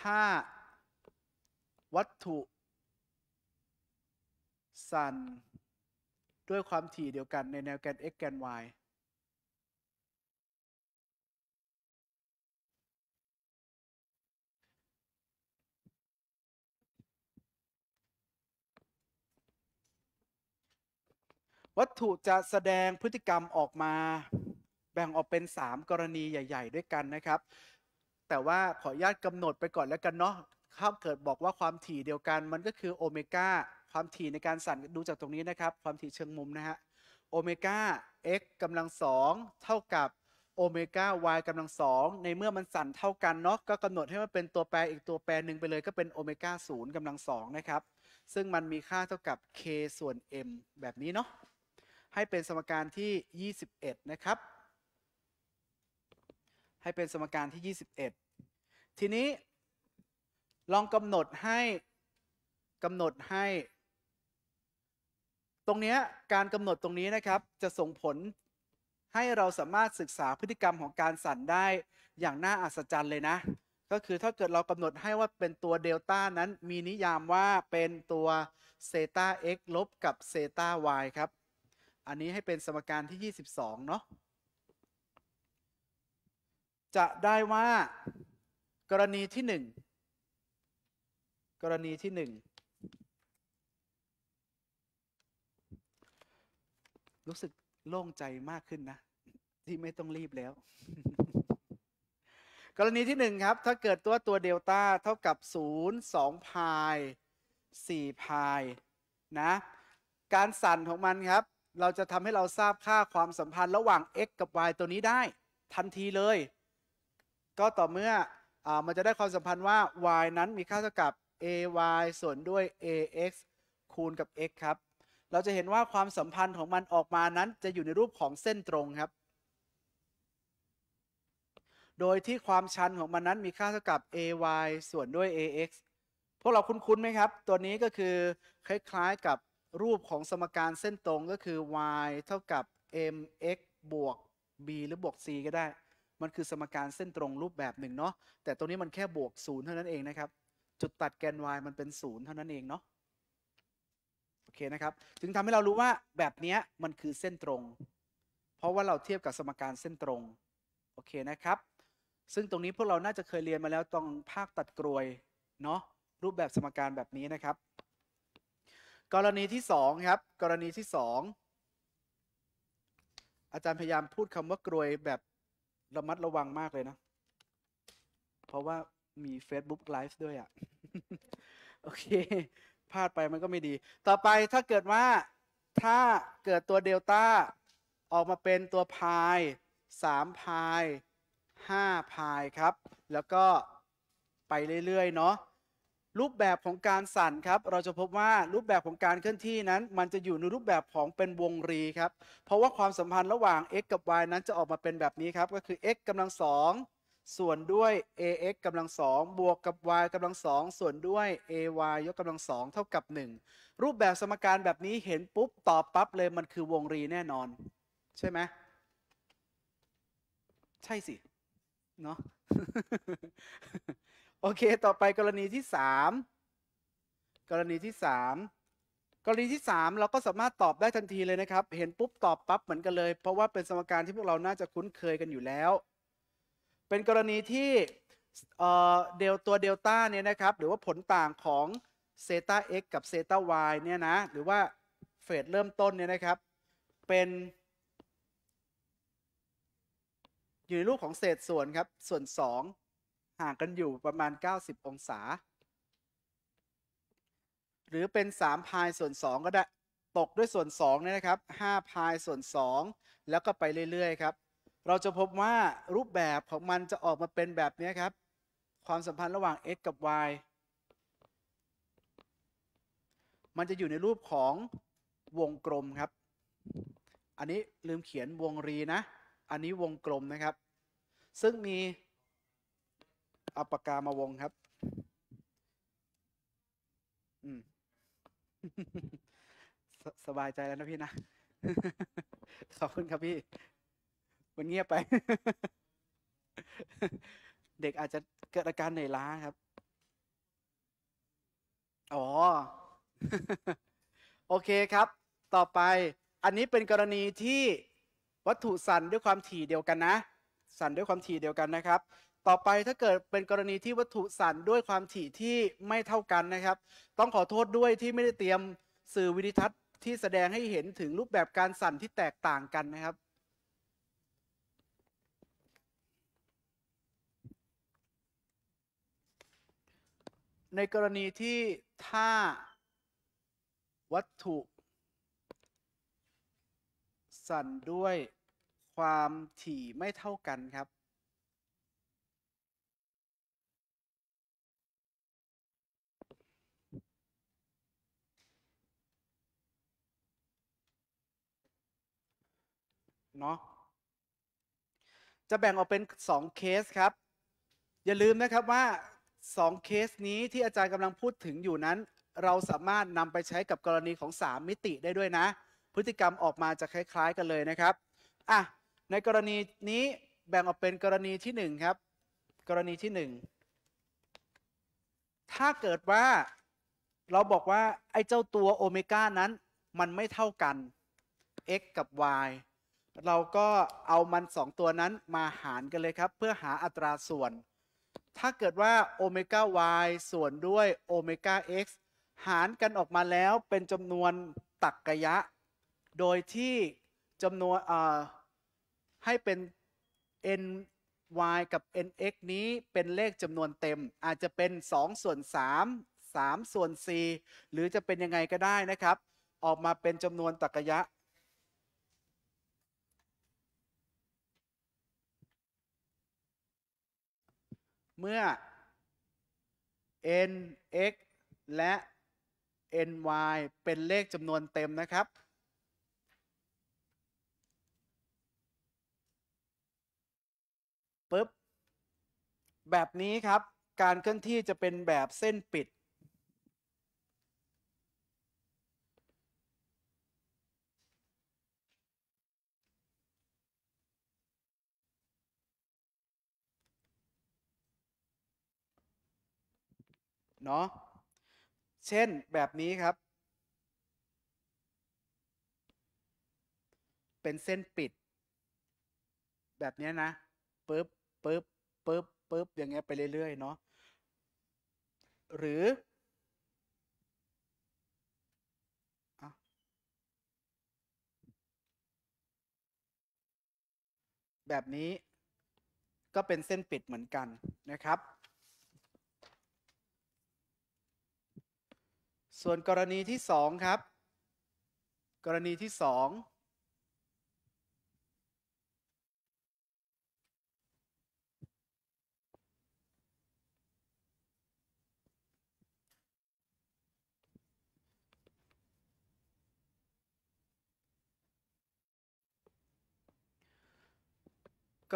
ถ้าวัตถุสั่นด้วยความถี่เดียวกันในแนวแกน x แกน y วัตถุจะแสดงพฤติกรรมออกมา แบ่งออกเป็น 3 กรณีใหญ่ๆ ด้วยกันนะครับ แต่ว่าขออนุญาตกำหนดไปก่อนแล้วกันเนาะถ้าเกิดบอกว่าความถี่เดียวกันมันก็คือโอเมก้าความถี่ในการสั่นดูจากตรงนี้นะครับความถี่เชิงมุมนะฮะโอเมก้า x กำลังสองเท่ากับโอเมก้า y กำลังสองในเมื่อมันสั่นเท่ากันเนาะก็กำหนดให้มันเป็นตัวแปรอีกตัวแปรหนึ่งไปเลยก็เป็นโอเมก้าศูนย์กำลังสองนะครับซึ่งมันมีค่าเท่ากับ k ส่วน m แบบนี้เนาะให้เป็นสมการที่ 21นะครับให้เป็นสมการที่ 21 ทีนี้ลองกำหนดให้กำหนดให้ตรงนี้การกำหนดตรงนี้นะครับ จะส่งผลให้เราสามารถศึกษาพฤติกรรมของการสั่นได้อย่างน่าอัศจรรย์เลยนะ ก็คือถ้าเกิดเรากำหนดให้ว่าเป็นตัวเดลต้านั้นมีนิยามว่าเป็นตัวเซต้าเลบกับเซต้า y ครับ อันนี้ให้เป็นสมการที่ 22 เนาะจะได้ว่ากรณีที่ 1 กรณีที่ 1รู้สึกโล่งใจมากขึ้นนะ ที่ไม่ต้องรีบแล้ว กรณีที่หนึ่งครับ ถ้าเกิดตัวตัวเดลต้าเท่ากับ 0 2 พาย 4 พายนะการสั่นของมันครับ เราจะทำให้เราทราบค่าความสัมพันธ์ระหว่าง x กับ y ตัวนี้ได้ ทันทีเลย ก็ต่อเมื่ออมันจะได้ความสัมพันธ์ว่า y นั้นมีค่าเท่ากับ ay ส่วนด้วย ax คูณกับ x ครับเราจะเห็นว่าความสัมพันธ์ของมันออกมานั้น จะอยู่ในรูปของเส้นตรงครับ โดยที่ความชันของมันนั้นมีค่าเท่ากับ ay ส่วนด้วย ax พวกเราคุ้นๆไหมครับ ตัวนี้ก็คือคล้ายๆกับรูปของสมการเส้นตรงก็คือ y เท่ากับ mx บวก b หรือบวก c ก็ได้ มันคือสมการเส้นตรงรูปแบบหนึ่งเนาะ แต่ตัวนี้มันแค่บวก0เท่านั้นเองนะครับ จุดตัดแกน y มันเป็น 0 เท่านั้นเองเนาะโอเคนะครับ ถึงทำให้เรารู้ว่าแบบนี้มันคือเส้นตรง เพราะว่าเราเทียบกับสมการเส้นตรง โอเคนะครับ ซึ่งตรงนี้พวกเราน่าจะเคยเรียนมาแล้วตรงภาคตัดกรวยเนาะรูปแบบสมการแบบนี้นะครับ กรณีที่2ครับ กรณีที่2อาจารย์พยายามพูดคำว่ากรวยแบบระมัดระวังมากเลยนะ เพราะว่ามี Facebook Live ด้วยอะ่ะโอเคพลาดไปมันก็ไม่ดี ต่อไปถ้าเกิดว่าถ้าเกิดตัวเดลต้าออกมาเป็นตัวพาย 3พาย5พายครับแล้วก็ไปเรื่อยๆเนาะรูปแบบของการสั่นครับ เราจะพบว่ารูปแบบของการเคลื่อนที่นั้น มันจะอยู่ในรูปแบบของเป็นวงรีครับ เพราะว่าความสัมพันธ์ระหว่าง x กับ y นั้นจะออกมาเป็นแบบนี้ครับ ก็คือ x กำลัง2ส่วนด้วย ax กำลังสองบวกกับ y กำลังสองส่วนด้วย ay ยกกำลังสองเท่ากับ1รูปแบบสมการแบบนี้เห็นปุ๊บตอบปั๊บเลยมันคือวงรีแน่นอน ใช่ไหมใช่สิเนาะโอเค ต่อไปกรณีที่3กรณีที่ 3 กรณีที่3เราก็สามารถตอบได้ทันทีเลยนะครับเห็นปุ๊บตอบปั๊บเหมือนกันเลย เพราะว่าเป็นสมการที่พวกเราน่าจะคุ้นเคยกันอยู่แล้วเป็นกรณีที่เดลตัวเดลต้าเนี่ยนะครับหรือว่าผลต่างของเซต้า x กับเซต้า y เนี่ยนะหรือว่าเฟสเริ่มต้นเนี่ยนะครับเป็นอยู่ในรูปของเศษส่วนครับส่วน 2ห่างกันอยู่ประมาณ 90 องศา หรือเป็น3พายส่วน 2 ก็ได้ตกด้วยส่วน2เนี่ยนะครับ5พายส่วน2 แล้วก็ไปเรื่อยๆครับเราจะพบว่ารูปแบบของมันจะออกมาเป็นแบบนี้ครับ ความสัมพันธ์ระหว่าง x กับ y มันจะอยู่ในรูปของวงกลมครับ อันนี้ลืมเขียนวงรีนะ อันนี้วงกลมนะครับ ซึ่งมีเอาปากกามาวงครับ อืมสบายใจแล้วนะพี่นะ ขอบคุณครับพี่มันเงียบไป เด็กอาจจะเกิดอาการเหนื่อยล้าครับ อ๋อ โอเคครับ ต่อไปอันนี้เป็นกรณีที่วัตถุสั่นด้วยความถี่เดียวกันนะ สั่นด้วยความถี่เดียวกันนะครับ ต่อไปถ้าเกิดเป็นกรณีที่วัตถุสั่นด้วยความถี่ที่ไม่เท่ากันนะครับ ต้องขอโทษด้วยที่ไม่ได้เตรียมสื่อวิดิทัศน์ที่แสดงให้เห็นถึงรูปแบบการสั่นที่แตกต่างกันนะครับในกรณีที่ถ้าวัตถุ สั่นด้วยความถี่ไม่เท่ากันครับ เนาะจะแบ่งออกเป็น 2 เคสครับ อย่าลืมนะครับว่าสองเคสนี้ที่อาจารย์กำลังพูดถึงอยู่นั้น เราสามารถนำไปใช้กับกรณีของ 3 มิติได้ด้วยนะ พฤติกรรมออกมาจะคล้ายๆกันเลยนะครับอ่ะในกรณีนี้แบ่งออกเป็นกรณีที่ 1 ครับ กรณีที่ 1 ถ้าเกิดว่าเราบอกว่า ไอ้เจ้าตัวโอเมก้านั้น มันไม่เท่ากัน x กับ y เราก็เอามัน 2 ตัวนั้นมาหารกันเลยครับ เพื่อหาอัตราส่วนถ้าเกิดว่าโอเมก้า y ส่วนด้วยโอเมก้า x หารกันออกมาแล้วเป็นจำนวนตรรกะยะ โดยที่จำนวนให้เป็น n y กับ n x นี้เป็นเลขจำนวนเต็ม อาจจะเป็น 2 ส่วน 3 3 ส่วน4หรือจะเป็นยังไงก็ได้นะครับ ออกมาเป็นจำนวนตรรกะยะเมื่อ n x และ n y เป็นเลขจำนวนเต็มนะครับปึ๊บแบบนี้ครับการเคลื่อนที่จะเป็นแบบเส้นปิดเนาะเช่นแบบนี้ครับ เป็นเส้นปิด แบบนี้นะปึ๊บปึ๊บปึ๊บปึ๊บอย่างเงี้ยไปเรื่อยๆ เนาะ หรือ แบบนี้ก็เป็นเส้นปิดเหมือนกันนะครับส่วนกรณีที่สองครับ กรณีที่สอง ก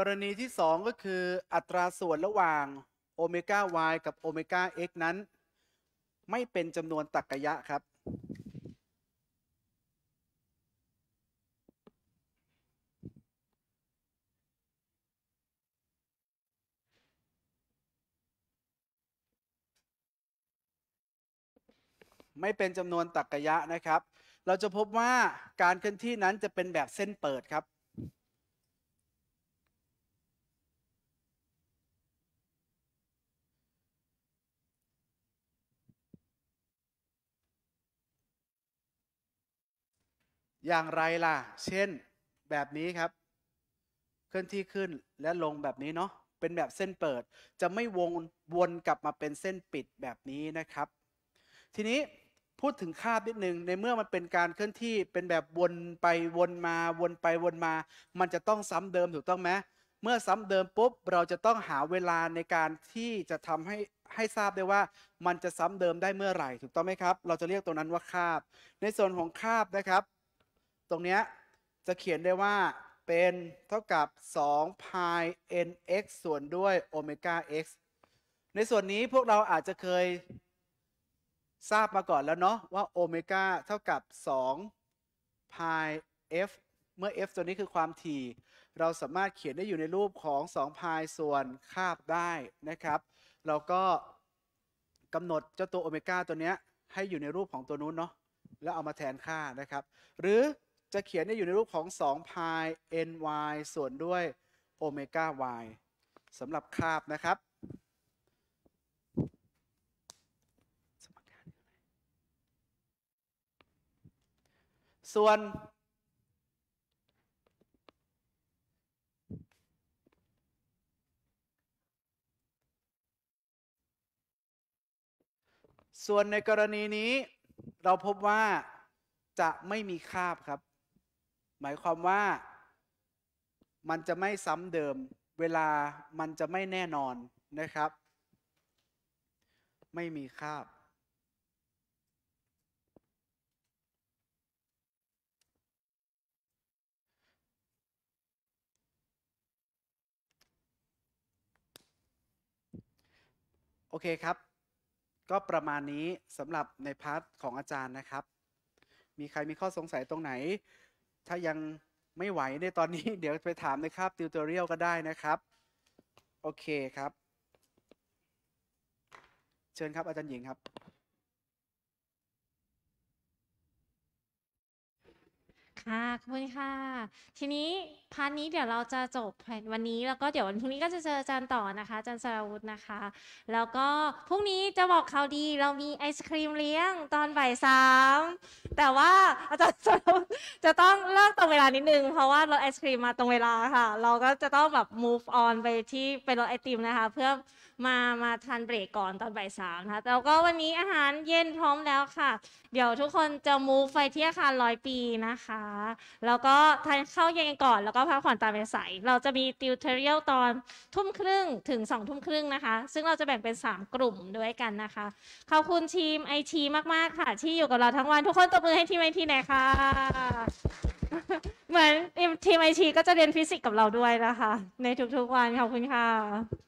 รณีที่2ก็คืออัตราส่วนระหว่าง โอเมก้า y กับโอเมก้า x นั้นไม่เป็นจำนวนตรรกะครับ ไม่เป็นจำนวนตรรกะนะครับ เราจะพบว่าการเคลื่อนที่นั้นจะเป็นแบบเส้นเปิดครับอย่างไรล่ะ เช่นแบบนี้ครับ เคลื่อนที่ขึ้นและลงแบบนี้เนาะ เป็นแบบเส้นเปิด จะไม่วงวนกลับมาเป็นเส้นปิดแบบนี้นะครับ ทีนี้พูดถึงคาบนิดนึง ในเมื่อมันเป็นการเคลื่อนที่เป็นแบบวนไปวนมาวนไปวนมา มันจะต้องซ้ำเดิมถูกต้องไหมเมื่อซ้ำเดิมปุ๊บเราจะต้องหาเวลาในการที่จะทำให้ให้ทราบได้ว่ามันจะซ้ำเดิมได้เมื่อไหร่ ถูกต้องไหมครับ เราจะเรียกตัวนั้นว่าคาบ ในส่วนของคาบนะครับตรงนี้จะเขียนได้ว่า เป็นเท่ากับ2 pi nx ส่วนด้วยโอเมก้า x ในส่วนนี้พวกเราอาจจะเคยทราบมาก่อนแล้วเนาะว่าโอเมก้าเท่ากับ2 pi f เมื่อ f ตัวนี้คือความถี่ เราสามารถเขียนได้อยู่ในรูปของ2 pi ส่วนคาบได้นะครับเราก็กำหนดเจ้าตัวโอเมก้าตัวเนี้ยให้อยู่ในรูปของตัวนู้นเนาะแล้วเอามาแทนค่านะครับ หรือจะเขียนอยู่ในรูปของ2 pi ny ส่วนด้วย โอเมก้า y สำหรับคาบนะครับส่วน ส่วนในกรณีนี้เราพบว่าจะไม่มีคาบครับหมายความว่า มันจะไม่ซ้ำเดิม เวลามันจะไม่แน่นอนนะครับ ไม่มีคาบโอเคครับ ก็ประมาณนี้สำหรับในพาร์ทของอาจารย์นะครับ มีใครมีข้อสงสัยตรงไหนถ้ายังไม่ไหวในตอนนี้เดี๋ยวไปถามในคาบติวตอเรียลก็ได้นะครับ โอเคครับ เชิญครับอาจารย์หญิงครับค่ะขอบคุณค่ะ ทีนี้พาร์ทนี้เดี๋ยวเราจะจบวันนี้แล้วก็เดี๋ยววันพรุ่งนี้ก็จะเจออาจารย์ต่อนะคะอาจารย์สราวุธนะคะ แล้วก็พรุ่งนี้จะบอกข่าวดีเรามีไอศครีมเลี้ยงตอนบ่ายสามแต่ว่าอาจารย์สราวุธจะต้องเลิกตรงเวลานิดนึง เพราะว่า เราไอศครีมมาตรงเวลาค่ะเราก็จะต้องแบบ move on ไปที่เป็นรถไอติมนะคะเพื่อมามาทานเบรกก่อนตอนบ่ายสามนะคะแล้วก็วันนี้อาหารเย็นพร้อมแล้วค่ะ เดี๋ยวทุกคนจะมูฟไปที่อาคารร้อยปีนะคะ แล้วก็ทานข้าวเย็นก่อน แล้วก็พักผ่อนตามเวลาใสเราจะมีติวเทเรียลตอนทุ่มครึ่งถึงสองทุ่มครึ่งนะคะ ซึ่งเราจะแบ่งเป็นสามกลุ่มด้วยกันนะคะ ขอบคุณทีมไอทีมากๆค่ะ ที่อยู่กับเราทั้งวัน ทุกคนตบมือให้ทีมไอทีหน่อยค่ะ เหมือนทีมไอทีก็จะเรียนฟิสิกส์กับเราด้วยนะคะ ในทุกๆวันขอบคุณค่ะ